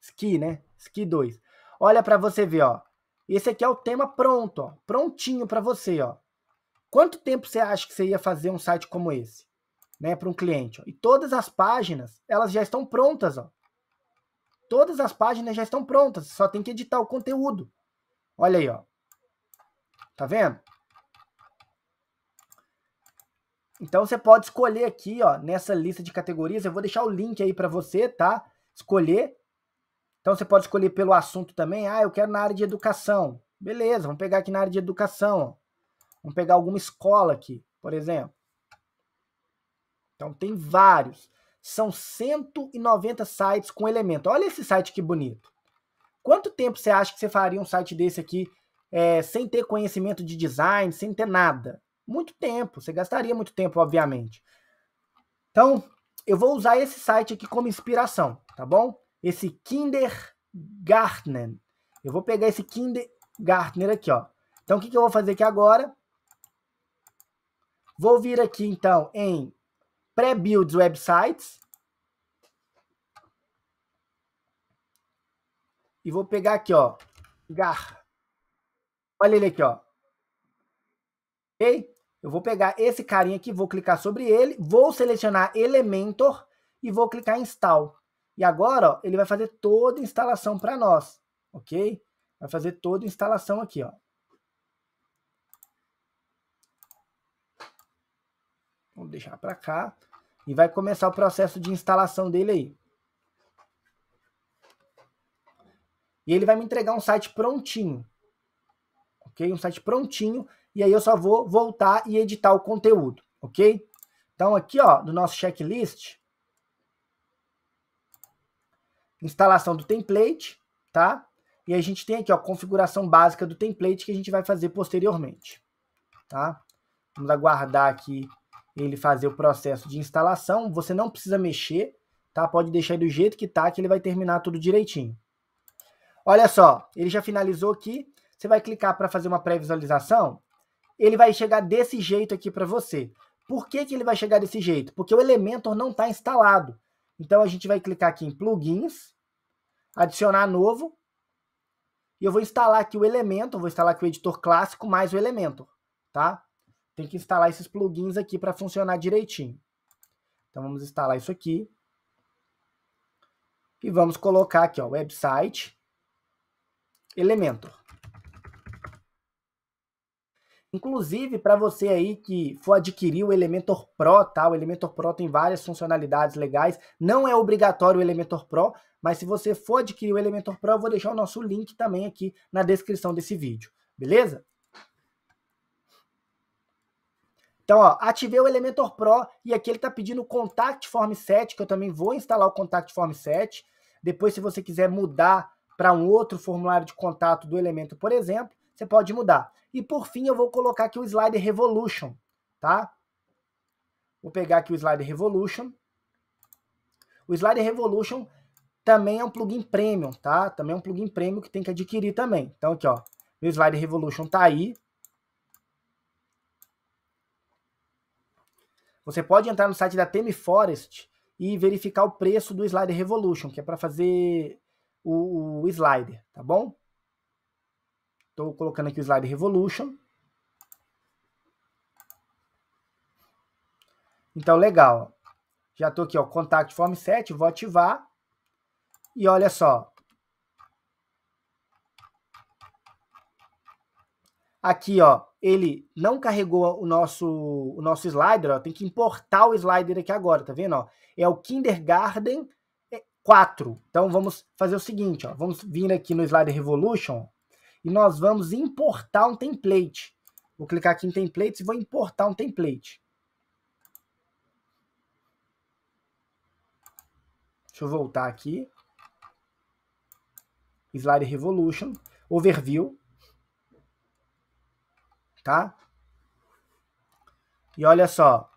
Speaker 1: Ski, né? Ski 2. Olha para você ver, ó. Esse aqui é o tema pronto, ó, prontinho para você, ó. Quanto tempo você acha que você ia fazer um site como esse, né, para um cliente? Ó? E todas as páginas, elas já estão prontas, ó. Todas as páginas já estão prontas, só tem que editar o conteúdo. Olha aí, ó. Tá vendo? Então você pode escolher aqui, ó, nessa lista de categorias, eu vou deixar o link aí para você, tá? Escolher então você pode escolher pelo assunto também. Ah, eu quero na área de educação. Beleza, vamos pegar aqui na área de educação. Vamos pegar alguma escola aqui, por exemplo. Então tem vários. São 190 sites com elemento. Olha esse site que bonito. Quanto tempo você acha que você faria um site desse aqui é, sem ter conhecimento de design, sem ter nada? Muito tempo. Você gastaria muito tempo, obviamente. Então, eu vou usar esse site aqui como inspiração, tá bom? esse Kindergarten. Eu vou pegar esse Kindergartner aqui, ó. Então, o que, que eu vou fazer aqui agora? Vou vir aqui, então, em pre builds Websites. E vou pegar aqui, ó. Gar. Olha ele aqui, ó. Ok? Eu vou pegar esse carinha aqui, vou clicar sobre ele, vou selecionar Elementor e vou clicar em Install. E agora, ó, ele vai fazer toda a instalação para nós, ok? Vai fazer toda a instalação aqui, ó. Vamos deixar para cá. E vai começar o processo de instalação dele aí. E ele vai me entregar um site prontinho. Ok? Um site prontinho. E aí eu só vou voltar e editar o conteúdo. Ok? Então aqui, ó, do nosso checklist, instalação do template, tá? E a gente tem aqui, ó, configuração básica do template que a gente vai fazer posteriormente, tá? Vamos aguardar aqui ele fazer o processo de instalação. Você não precisa mexer, tá? Pode deixar do jeito que tá, que ele vai terminar tudo direitinho. Olha só, ele já finalizou aqui. Você vai clicar para fazer uma pré-visualização. Ele vai chegar desse jeito aqui para você. Por que, que ele vai chegar desse jeito? Porque o Elementor não está instalado. Então a gente vai clicar aqui em plugins, adicionar novo, e eu vou instalar aqui o elemento, vou instalar aqui o editor clássico mais o elemento, tá? Tem que instalar esses plugins aqui para funcionar direitinho. Então vamos instalar isso aqui. E vamos colocar aqui, ó, website, elemento. Inclusive, para você aí que for adquirir o Elementor Pro, tá? O Elementor Pro tem várias funcionalidades legais. Não é obrigatório o Elementor Pro, mas se você for adquirir o Elementor Pro, eu vou deixar o nosso link também aqui na descrição desse vídeo, beleza? Então, ó, ativei o Elementor Pro e aqui ele está pedindo o Contact Form 7, que eu também vou instalar o Contact Form 7. Depois, se você quiser mudar para um outro formulário de contato do Elementor, por exemplo, você pode mudar. E por fim, eu vou colocar aqui o Slide Revolution, tá? Vou pegar aqui o Slide Revolution. O Slide Revolution também é um plugin premium, tá? Também é um plugin premium que tem que adquirir também. Então aqui, ó, o Slide Revolution tá aí. Você pode entrar no site da Temi Forest e verificar o preço do Slider Revolution, que é para fazer o, o slider, tá bom? Estou colocando aqui o slide Revolution. Então, legal. Já estou aqui, ó, Contact Form 7, vou ativar. E olha só. Aqui, ó, ele não carregou o nosso, o nosso slider, ó, tem que importar o slider aqui agora, tá vendo? Ó? É o Kindergarten 4. É, então, vamos fazer o seguinte, ó, vamos vir aqui no Slider Revolution, e nós vamos importar um template. Vou clicar aqui em templates e vou importar um template. Deixa eu voltar aqui. Slide Revolution, Overview. Tá? E olha só,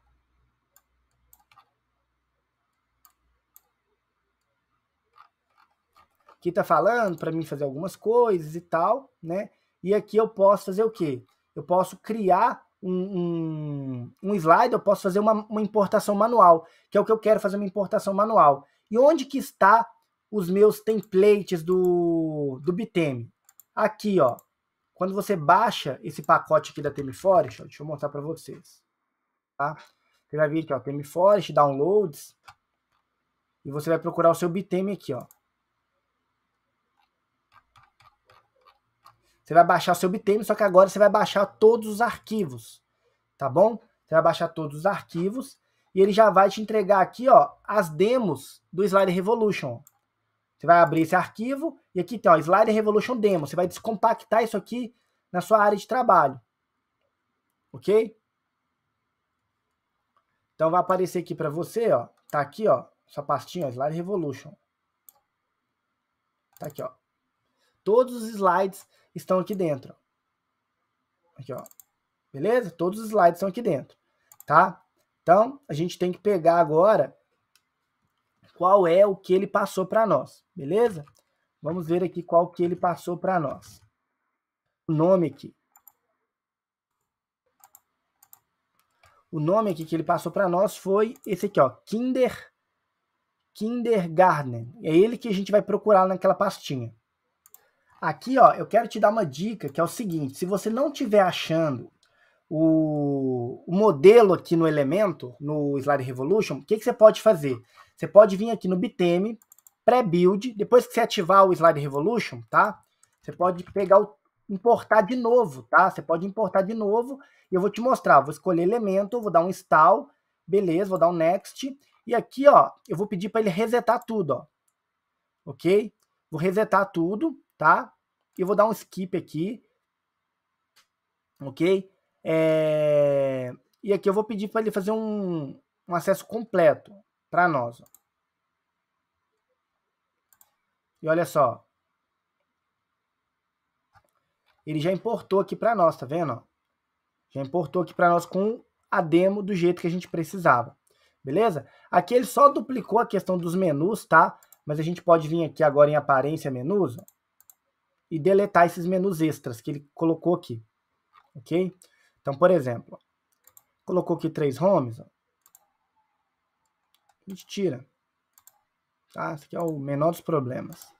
Speaker 1: que tá falando para mim fazer algumas coisas e tal, né? E aqui eu posso fazer o quê? Eu posso criar um, um, um slide, eu posso fazer uma, uma importação manual, que é o que eu quero fazer uma importação manual. E onde que está os meus templates do, do Biteme? Aqui, ó. Quando você baixa esse pacote aqui da Temeforest, deixa eu mostrar para vocês. Tá? Você vai vir aqui, ó, Temeforest, Downloads. E você vai procurar o seu Biteme aqui, ó. Você vai baixar o seu bitname, só que agora você vai baixar todos os arquivos, tá bom? Você vai baixar todos os arquivos e ele já vai te entregar aqui, ó, as demos do Slide Revolution. Você vai abrir esse arquivo e aqui tem, ó, Slide Revolution Demo. Você vai descompactar isso aqui na sua área de trabalho. OK? Então vai aparecer aqui para você, ó, tá aqui, ó, sua pastinha, ó, Slide Revolution. Tá aqui, ó. Todos os slides estão aqui dentro. Aqui, ó. Beleza? Todos os slides estão aqui dentro, tá? Então, a gente tem que pegar agora qual é o que ele passou para nós, beleza? Vamos ver aqui qual que ele passou para nós. O nome aqui. O nome aqui que ele passou para nós foi esse aqui, ó, Kinder Kindergarten. É ele que a gente vai procurar naquela pastinha. Aqui, ó, eu quero te dar uma dica, que é o seguinte, se você não estiver achando o, o, modelo aqui no elemento, no Slide Revolution, o que, que você pode fazer? Você pode vir aqui no Biteme, pré-build, depois que você ativar o Slide Revolution, tá? Você pode pegar o importar de novo, tá? Você pode importar de novo e eu vou te mostrar. Vou escolher elemento, vou dar um install, beleza, vou dar um next. E aqui, ó, eu vou pedir para ele resetar tudo, ó. Ok? Vou resetar tudo tá? Eu vou dar um skip aqui, ok? É... E aqui eu vou pedir para ele fazer um, um acesso completo para nós. Ó. E olha só. Ele já importou aqui para nós, tá vendo? Já importou aqui para nós com a demo do jeito que a gente precisava. Beleza? Aqui ele só duplicou a questão dos menus, tá? Mas a gente pode vir aqui agora em aparência menus. Ó e deletar esses menus extras que ele colocou aqui, ok? Então, por exemplo, colocou aqui três homes, ó. a gente tira. Tá? Esse aqui é o menor dos problemas.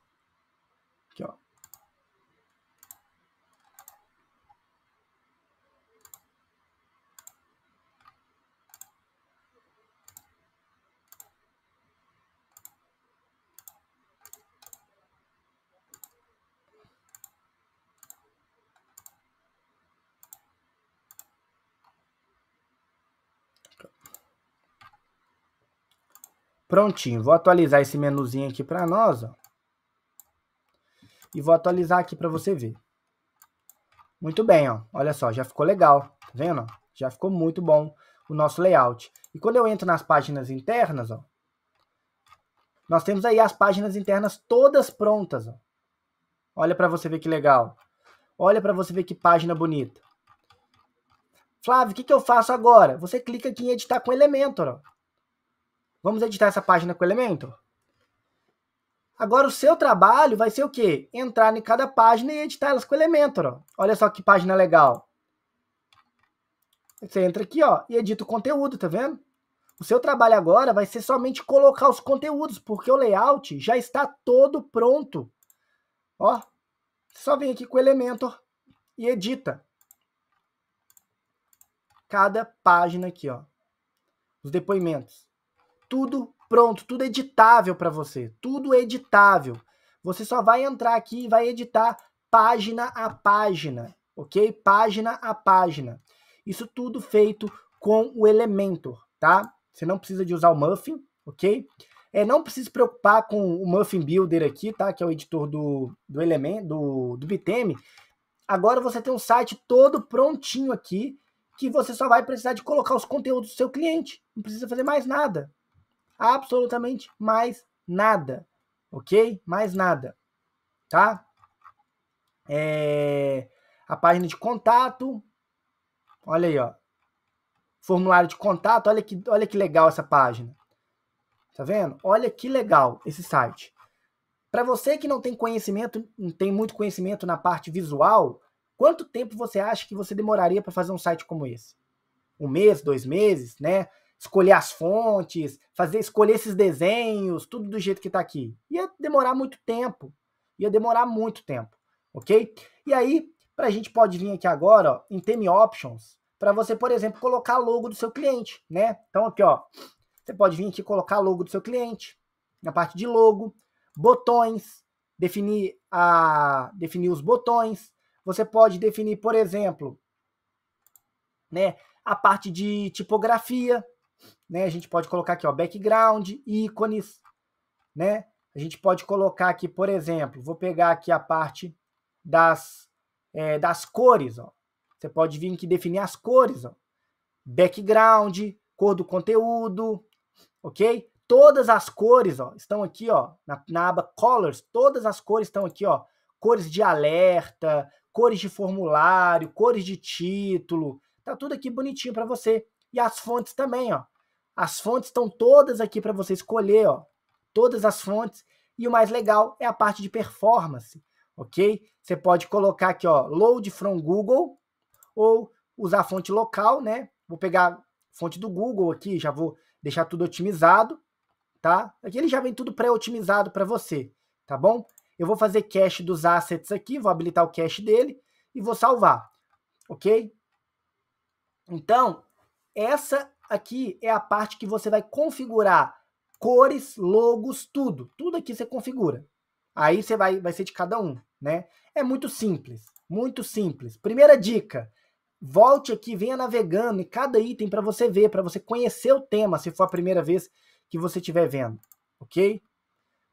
Speaker 1: Prontinho, vou atualizar esse menuzinho aqui para nós, ó. E vou atualizar aqui para você ver. Muito bem, ó. Olha só, já ficou legal, tá vendo? Já ficou muito bom o nosso layout. E quando eu entro nas páginas internas, ó, nós temos aí as páginas internas todas prontas, ó. Olha para você ver que legal. Olha para você ver que página bonita. Flávio, o que, que eu faço agora? Você clica aqui em editar com elemento, ó. Vamos editar essa página com o Elementor? Agora o seu trabalho vai ser o quê? Entrar em cada página e editar elas com o Elementor. Ó. Olha só que página legal. Você entra aqui ó, e edita o conteúdo, tá vendo? O seu trabalho agora vai ser somente colocar os conteúdos, porque o layout já está todo pronto. Ó, só vem aqui com o Elementor e edita cada página aqui, ó, os depoimentos tudo pronto, tudo editável para você, tudo editável. Você só vai entrar aqui e vai editar página a página, ok? Página a página. Isso tudo feito com o Elementor, tá? Você não precisa de usar o Muffin, ok? É, não precisa se preocupar com o Muffin Builder aqui, tá? Que é o editor do, do Element do, do Bitm. Agora você tem um site todo prontinho aqui, que você só vai precisar de colocar os conteúdos do seu cliente. Não precisa fazer mais nada, absolutamente mais nada, ok? Mais nada, tá? É, a página de contato, olha aí, ó. Formulário de contato, olha que, olha que legal essa página. Tá vendo? Olha que legal esse site. Para você que não tem conhecimento, não tem muito conhecimento na parte visual, quanto tempo você acha que você demoraria para fazer um site como esse? Um mês, dois meses, né? escolher as fontes, fazer escolher esses desenhos, tudo do jeito que está aqui. Ia demorar muito tempo. Ia demorar muito tempo, ok? E aí, para a gente pode vir aqui agora ó, em Theme Options, para você, por exemplo, colocar logo do seu cliente, né? Então aqui, ó, você pode vir aqui colocar logo do seu cliente, na parte de logo, botões, definir, a, definir os botões. Você pode definir, por exemplo, né, a parte de tipografia, né? A gente pode colocar aqui, ó, background, ícones, né? A gente pode colocar aqui, por exemplo, vou pegar aqui a parte das, é, das cores, ó. Você pode vir aqui definir as cores, ó. Background, cor do conteúdo, ok? Todas as cores, ó, estão aqui, ó, na, na aba Colors, todas as cores estão aqui, ó. Cores de alerta, cores de formulário, cores de título, tá tudo aqui bonitinho para você. E as fontes também, ó. As fontes estão todas aqui para você escolher, ó. Todas as fontes. E o mais legal é a parte de performance, ok? Você pode colocar aqui, ó, load from Google ou usar a fonte local, né? Vou pegar a fonte do Google aqui, já vou deixar tudo otimizado, tá? Aqui ele já vem tudo pré-otimizado para você, tá bom? Eu vou fazer cache dos assets aqui, vou habilitar o cache dele e vou salvar, ok? Então, essa aqui é a parte que você vai configurar cores, logos, tudo. Tudo aqui você configura. Aí você vai, vai ser de cada um, né? É muito simples, muito simples. Primeira dica, volte aqui, venha navegando em cada item para você ver, para você conhecer o tema, se for a primeira vez que você estiver vendo, ok?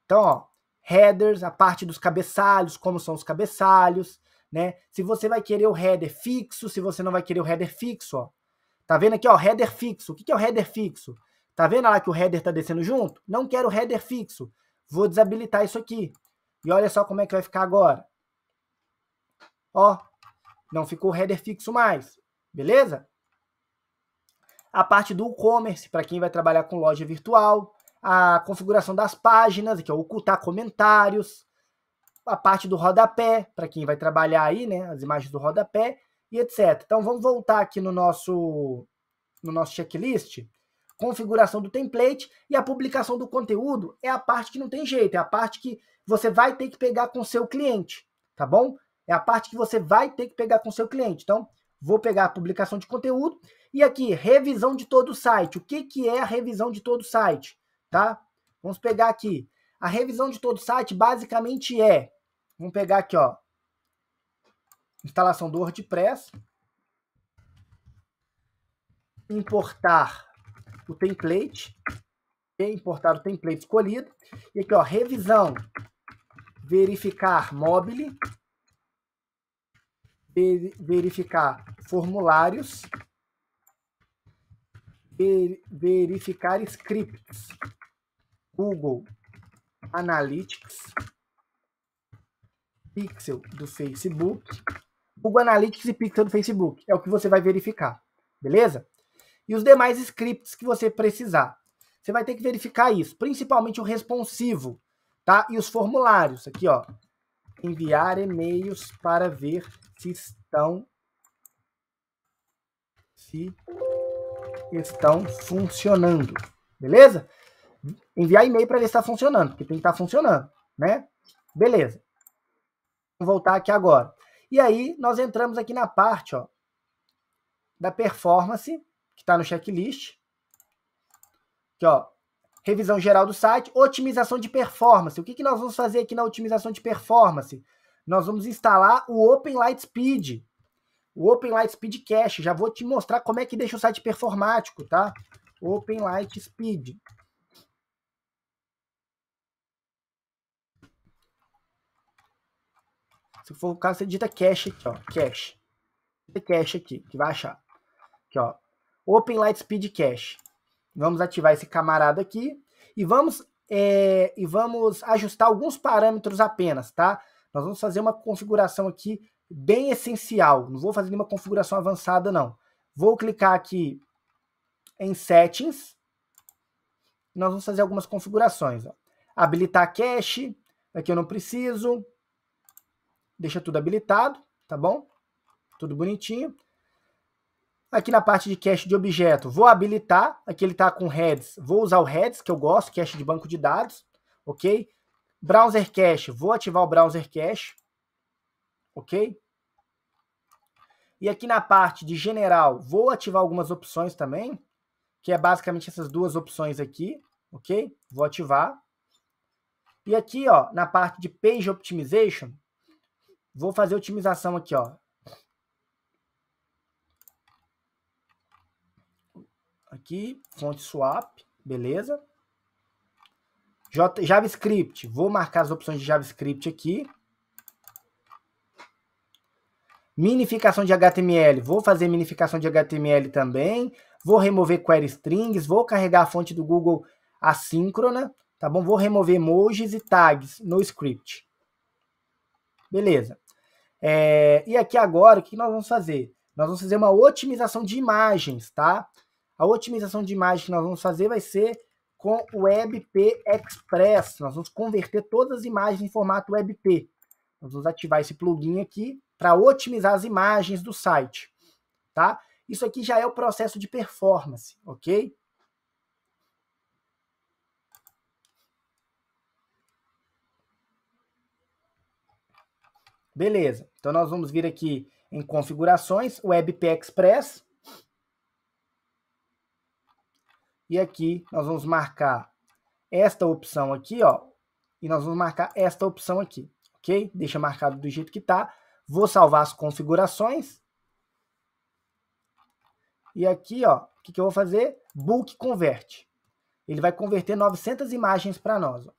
Speaker 1: Então, ó, headers, a parte dos cabeçalhos, como são os cabeçalhos, né? Se você vai querer o header fixo, se você não vai querer o header fixo, ó, Tá vendo aqui, ó, header fixo. O que é o header fixo? Tá vendo lá que o header tá descendo junto? Não quero header fixo. Vou desabilitar isso aqui. E olha só como é que vai ficar agora. Ó, não ficou header fixo mais. Beleza? A parte do e-commerce, para quem vai trabalhar com loja virtual. A configuração das páginas, que é ocultar comentários. A parte do rodapé, para quem vai trabalhar aí, né? As imagens do rodapé e etc. Então vamos voltar aqui no nosso, no nosso checklist. Configuração do template e a publicação do conteúdo é a parte que não tem jeito, é a parte que você vai ter que pegar com seu cliente, tá bom? É a parte que você vai ter que pegar com seu cliente. Então, vou pegar a publicação de conteúdo e aqui, revisão de todo o site. O que, que é a revisão de todo o site? Tá? Vamos pegar aqui. A revisão de todo o site basicamente é, vamos pegar aqui, ó, instalação do WordPress, importar o template, importar o template escolhido, e aqui, ó, revisão, verificar mobile, verificar formulários, verificar scripts, Google Analytics, Pixel do Facebook, Google Analytics e Pixel do Facebook. É o que você vai verificar, beleza? E os demais scripts que você precisar. Você vai ter que verificar isso, principalmente o responsivo, tá? E os formulários aqui, ó. Enviar e-mails para ver se estão se estão funcionando, beleza? Enviar e-mail para ver se está funcionando, porque tem que estar tá funcionando, né? Beleza. Vou voltar aqui agora. E aí nós entramos aqui na parte ó, da performance, que está no checklist. Aqui, ó, revisão geral do site, otimização de performance. O que, que nós vamos fazer aqui na otimização de performance? Nós vamos instalar o Open Lightspeed, o Open Lightspeed Cache. Já vou te mostrar como é que deixa o site performático, tá? Open Lightspeed. Speed. Se for o caso, você digita cache aqui, ó. Cache. Cache aqui, que vai achar. Aqui, ó. Open Lightspeed Cache. Vamos ativar esse camarada aqui. E vamos, é, e vamos ajustar alguns parâmetros apenas, tá? Nós vamos fazer uma configuração aqui bem essencial. Não vou fazer nenhuma configuração avançada, não. Vou clicar aqui em Settings. Nós vamos fazer algumas configurações. Ó. Habilitar cache. Aqui eu não preciso deixa tudo habilitado, tá bom? Tudo bonitinho. Aqui na parte de cache de objeto, vou habilitar. Aqui ele está com heads. Vou usar o heads, que eu gosto, cache de banco de dados. Ok? Browser cache, vou ativar o browser cache. Ok? E aqui na parte de general, vou ativar algumas opções também, que é basicamente essas duas opções aqui. Ok? Vou ativar. E aqui, ó, na parte de page optimization, Vou fazer otimização aqui, ó. Aqui, fonte swap, beleza. J JavaScript, vou marcar as opções de JavaScript aqui. Minificação de HTML, vou fazer minificação de HTML também. Vou remover query strings, vou carregar a fonte do Google assíncrona, tá bom? Vou remover emojis e tags no script. Beleza. É, e aqui agora, o que nós vamos fazer? Nós vamos fazer uma otimização de imagens, tá? A otimização de imagens que nós vamos fazer vai ser com o WebP Express. Nós vamos converter todas as imagens em formato WebP. Nós vamos ativar esse plugin aqui para otimizar as imagens do site, tá? Isso aqui já é o processo de performance, ok? Beleza. Então nós vamos vir aqui em configurações, WebP Express. E aqui nós vamos marcar esta opção aqui, ó. E nós vamos marcar esta opção aqui, ok? Deixa marcado do jeito que tá. Vou salvar as configurações. E aqui, ó, o que, que eu vou fazer? Book converte Ele vai converter 900 imagens para nós. Ó.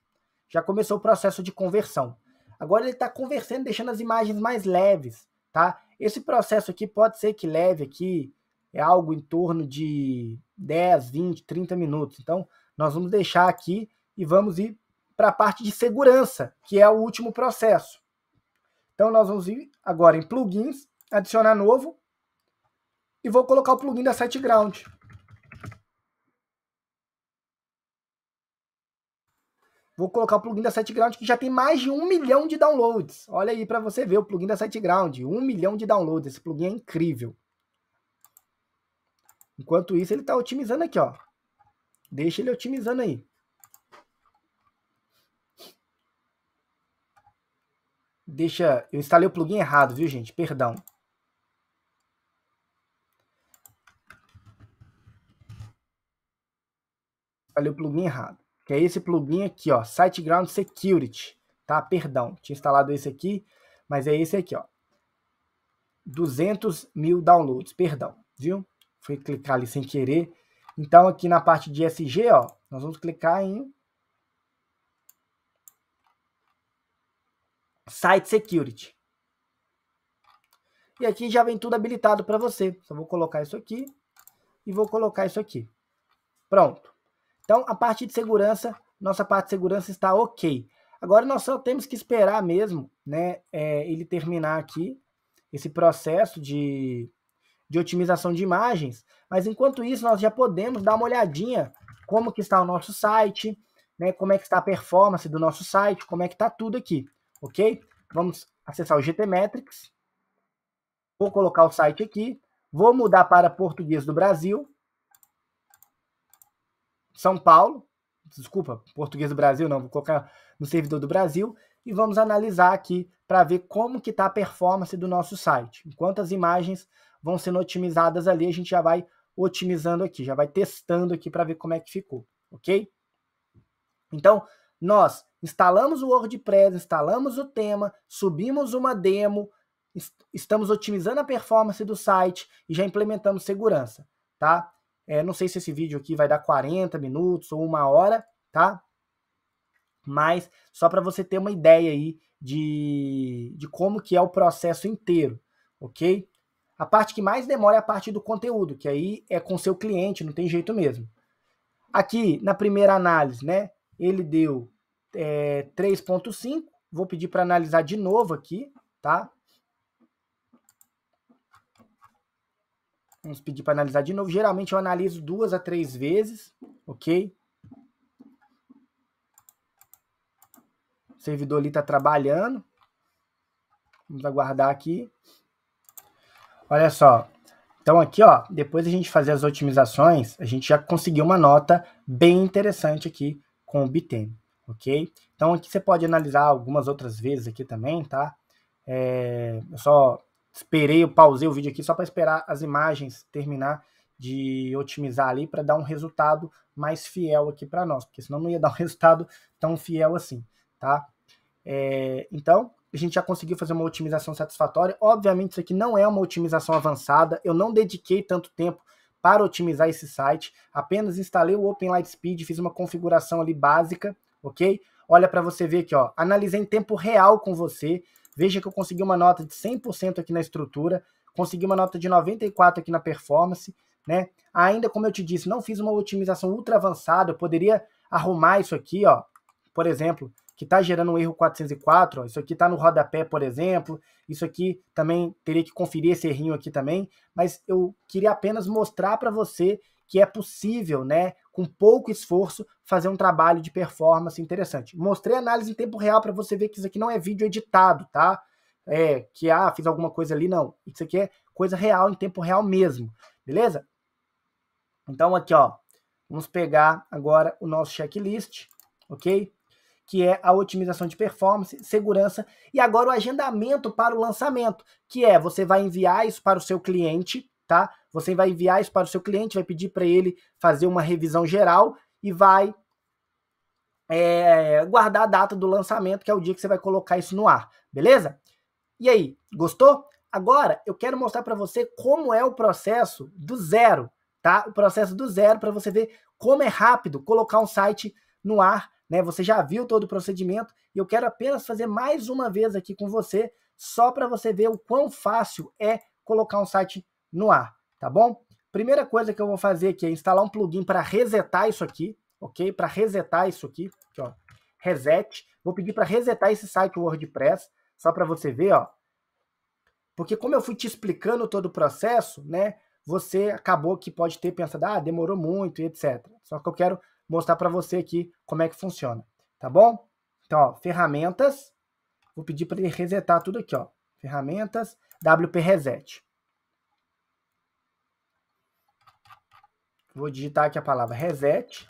Speaker 1: Já começou o processo de conversão. Agora ele está conversando, deixando as imagens mais leves, tá? Esse processo aqui pode ser que leve aqui é algo em torno de 10, 20, 30 minutos. Então, nós vamos deixar aqui e vamos ir para a parte de segurança, que é o último processo. Então, nós vamos ir agora em plugins, adicionar novo e vou colocar o plugin da SiteGround. Vou colocar o plugin da SiteGround que já tem mais de um milhão de downloads. Olha aí para você ver o plugin da SiteGround. Um milhão de downloads. Esse plugin é incrível. Enquanto isso, ele está otimizando aqui, ó. Deixa ele otimizando aí. Deixa... Eu instalei o plugin errado, viu, gente? Perdão. Instalei o plugin errado que é esse plugin aqui, ó, SiteGround Security, tá? Perdão, tinha instalado esse aqui, mas é esse aqui, ó. 200 mil downloads, perdão, viu? Fui clicar ali sem querer. Então, aqui na parte de SG, ó, nós vamos clicar em Site Security. E aqui já vem tudo habilitado para você. Só vou colocar isso aqui e vou colocar isso aqui. Pronto. Então, a parte de segurança, nossa parte de segurança está ok. Agora nós só temos que esperar mesmo, né, é, ele terminar aqui esse processo de, de otimização de imagens. Mas enquanto isso, nós já podemos dar uma olhadinha como que está o nosso site, né, como é que está a performance do nosso site, como é que está tudo aqui, ok? Vamos acessar o GTmetrix. Vou colocar o site aqui. Vou mudar para português do Brasil. São Paulo, desculpa, português do Brasil, não, vou colocar no servidor do Brasil, e vamos analisar aqui para ver como que está a performance do nosso site. Enquanto as imagens vão sendo otimizadas ali, a gente já vai otimizando aqui, já vai testando aqui para ver como é que ficou, ok? Então, nós instalamos o WordPress, instalamos o tema, subimos uma demo, est estamos otimizando a performance do site e já implementamos segurança, tá? É, não sei se esse vídeo aqui vai dar 40 minutos ou uma hora, tá? Mas só para você ter uma ideia aí de, de como que é o processo inteiro, ok? A parte que mais demora é a parte do conteúdo, que aí é com seu cliente, não tem jeito mesmo. Aqui, na primeira análise, né, ele deu é, 3.5, vou pedir para analisar de novo aqui, tá? Vamos pedir para analisar de novo. Geralmente eu analiso duas a três vezes, ok? O servidor ali está trabalhando. Vamos aguardar aqui. Olha só. Então aqui, ó, depois a gente fazer as otimizações, a gente já conseguiu uma nota bem interessante aqui com o Bitem, ok? Então aqui você pode analisar algumas outras vezes aqui também, tá? É, eu só Esperei, eu pausei o vídeo aqui só para esperar as imagens terminar de otimizar ali para dar um resultado mais fiel aqui para nós, porque senão não ia dar um resultado tão fiel assim, tá? É, então, a gente já conseguiu fazer uma otimização satisfatória. Obviamente, isso aqui não é uma otimização avançada, eu não dediquei tanto tempo para otimizar esse site, apenas instalei o Open Lightspeed, fiz uma configuração ali básica, ok? Olha para você ver aqui, ó, analisei em tempo real com você Veja que eu consegui uma nota de 100% aqui na estrutura, consegui uma nota de 94 aqui na performance, né? Ainda como eu te disse, não fiz uma otimização ultra avançada, eu poderia arrumar isso aqui, ó. Por exemplo, que está gerando um erro 404, ó, isso aqui está no rodapé, por exemplo, isso aqui também teria que conferir esse errinho aqui também, mas eu queria apenas mostrar para você que é possível, né, com pouco esforço, fazer um trabalho de performance interessante. Mostrei análise em tempo real para você ver que isso aqui não é vídeo editado, tá? É, que ah, fiz alguma coisa ali, não. Isso aqui é coisa real, em tempo real mesmo, beleza? Então aqui, ó, vamos pegar agora o nosso checklist, ok? Que é a otimização de performance, segurança e agora o agendamento para o lançamento, que é você vai enviar isso para o seu cliente, tá? Você vai enviar isso para o seu cliente, vai pedir para ele fazer uma revisão geral e vai é, guardar a data do lançamento, que é o dia que você vai colocar isso no ar, beleza? E aí, gostou? Agora eu quero mostrar para você como é o processo do zero, tá? O processo do zero para você ver como é rápido colocar um site no ar, né? Você já viu todo o procedimento e eu quero apenas fazer mais uma vez aqui com você, só para você ver o quão fácil é colocar um site no ar tá bom? Primeira coisa que eu vou fazer aqui é instalar um plugin para resetar isso aqui, ok? Para resetar isso aqui, aqui ó, reset. Vou pedir para resetar esse site WordPress, só para você ver, ó. Porque como eu fui te explicando todo o processo, né? Você acabou que pode ter pensado, ah, demorou muito e etc. Só que eu quero mostrar para você aqui como é que funciona, tá bom? Então, ó, ferramentas. Vou pedir para ele resetar tudo aqui, ó. Ferramentas, WP Reset. Vou digitar aqui a palavra reset.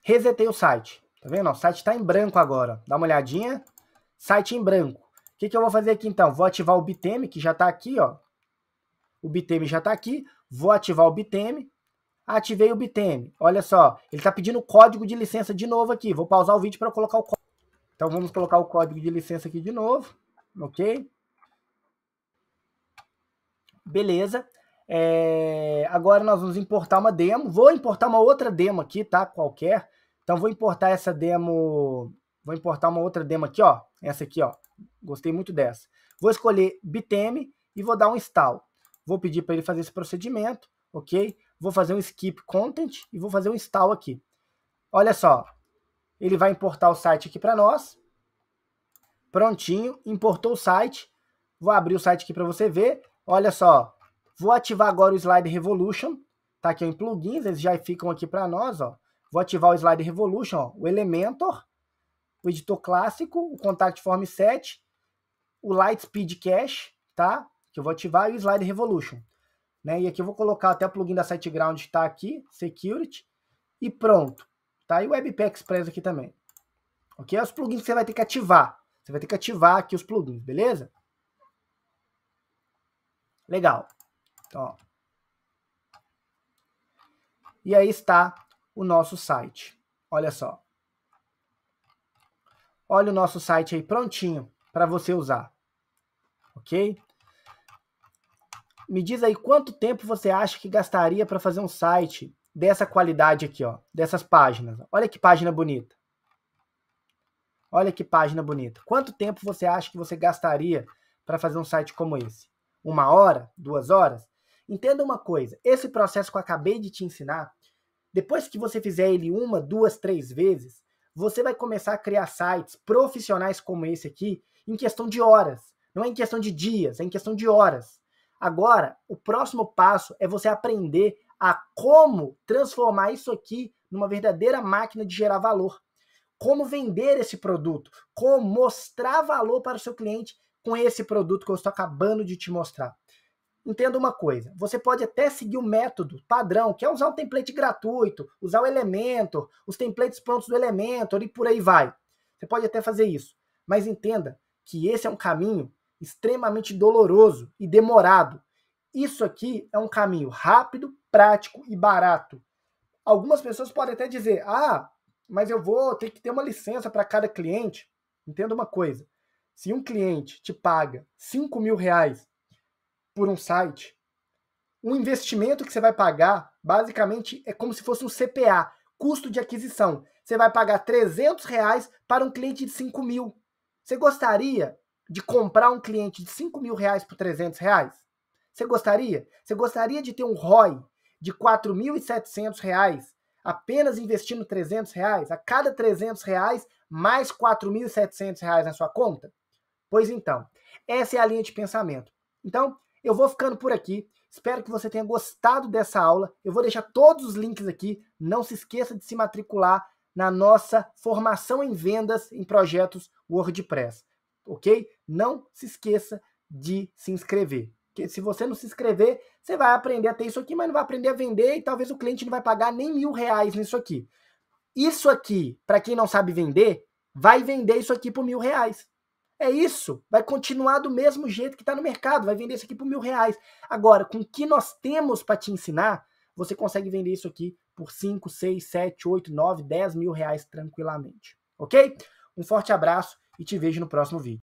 Speaker 1: Resetei o site. Tá vendo? O site está em branco agora. Dá uma olhadinha. Site em branco. O que, que eu vou fazer aqui então? Vou ativar o Biteme, que já está aqui, ó. O Biteme já está aqui. Vou ativar o Biteme. Ativei o Biteme. Olha só, ele está pedindo o código de licença de novo aqui. Vou pausar o vídeo para colocar o código. Então vamos colocar o código de licença aqui de novo, ok? Beleza. É, agora nós vamos importar uma demo. Vou importar uma outra demo aqui, tá? Qualquer. Então vou importar essa demo. Vou importar uma outra demo aqui, ó. Essa aqui, ó. Gostei muito dessa. Vou escolher BTM e vou dar um install. Vou pedir para ele fazer esse procedimento, ok? Vou fazer um skip content e vou fazer um install aqui. Olha só, ele vai importar o site aqui para nós. Prontinho, importou o site. Vou abrir o site aqui para você ver. Olha só, vou ativar agora o Slide Revolution. Tá aqui em plugins, eles já ficam aqui para nós, ó. Vou ativar o Slide Revolution, ó, o Elementor, o editor clássico, o Contact Form 7, o Lightspeed Cache, tá? Que eu vou ativar e o Slide Revolution. Né? E aqui eu vou colocar até o plugin da SiteGround que está aqui, Security, e pronto tá? E o Webpack Express aqui também. Ok? É os plugins que você vai ter que ativar. Você vai ter que ativar aqui os plugins, beleza? Legal. Então, e aí está o nosso site. Olha só. Olha o nosso site aí prontinho para você usar. Ok? Me diz aí quanto tempo você acha que gastaria para fazer um site dessa qualidade aqui, ó, dessas páginas. Olha que página bonita. Olha que página bonita. Quanto tempo você acha que você gastaria para fazer um site como esse? Uma hora? Duas horas? Entenda uma coisa: esse processo que eu acabei de te ensinar, depois que você fizer ele uma, duas, três vezes, você vai começar a criar sites profissionais como esse aqui em questão de horas. Não é em questão de dias, é em questão de horas. Agora, o próximo passo é você aprender a como transformar isso aqui numa verdadeira máquina de gerar valor. Como vender esse produto, como mostrar valor para o seu cliente com esse produto que eu estou acabando de te mostrar. Entenda uma coisa, você pode até seguir o método padrão, que é usar um template gratuito, usar o Elementor, os templates prontos do Elementor e por aí vai. Você pode até fazer isso, mas entenda que esse é um caminho extremamente doloroso e demorado. Isso aqui é um caminho rápido, prático e barato. Algumas pessoas podem até dizer: ah, mas eu vou ter que ter uma licença para cada cliente. Entenda uma coisa: se um cliente te paga 5 mil reais por um site, o um investimento que você vai pagar basicamente é como se fosse um CPA custo de aquisição. Você vai pagar 300 reais para um cliente de 5 mil. Você gostaria de comprar um cliente de 5 mil reais por 300 reais? Você gostaria? Você gostaria de ter um ROI de R$ reais, apenas investindo R$ reais, a cada R$ reais, mais R$ reais na sua conta? Pois então, essa é a linha de pensamento. Então, eu vou ficando por aqui. Espero que você tenha gostado dessa aula. Eu vou deixar todos os links aqui. Não se esqueça de se matricular na nossa formação em vendas em projetos WordPress, ok? Não se esqueça de se inscrever que se você não se inscrever, você vai aprender a ter isso aqui, mas não vai aprender a vender e talvez o cliente não vai pagar nem mil reais nisso aqui. Isso aqui, para quem não sabe vender, vai vender isso aqui por mil reais. É isso. Vai continuar do mesmo jeito que está no mercado. Vai vender isso aqui por mil reais. Agora, com o que nós temos para te ensinar, você consegue vender isso aqui por 5, 6, 7, 8, 9, 10 mil reais tranquilamente. Ok? Um forte abraço e te vejo no próximo vídeo.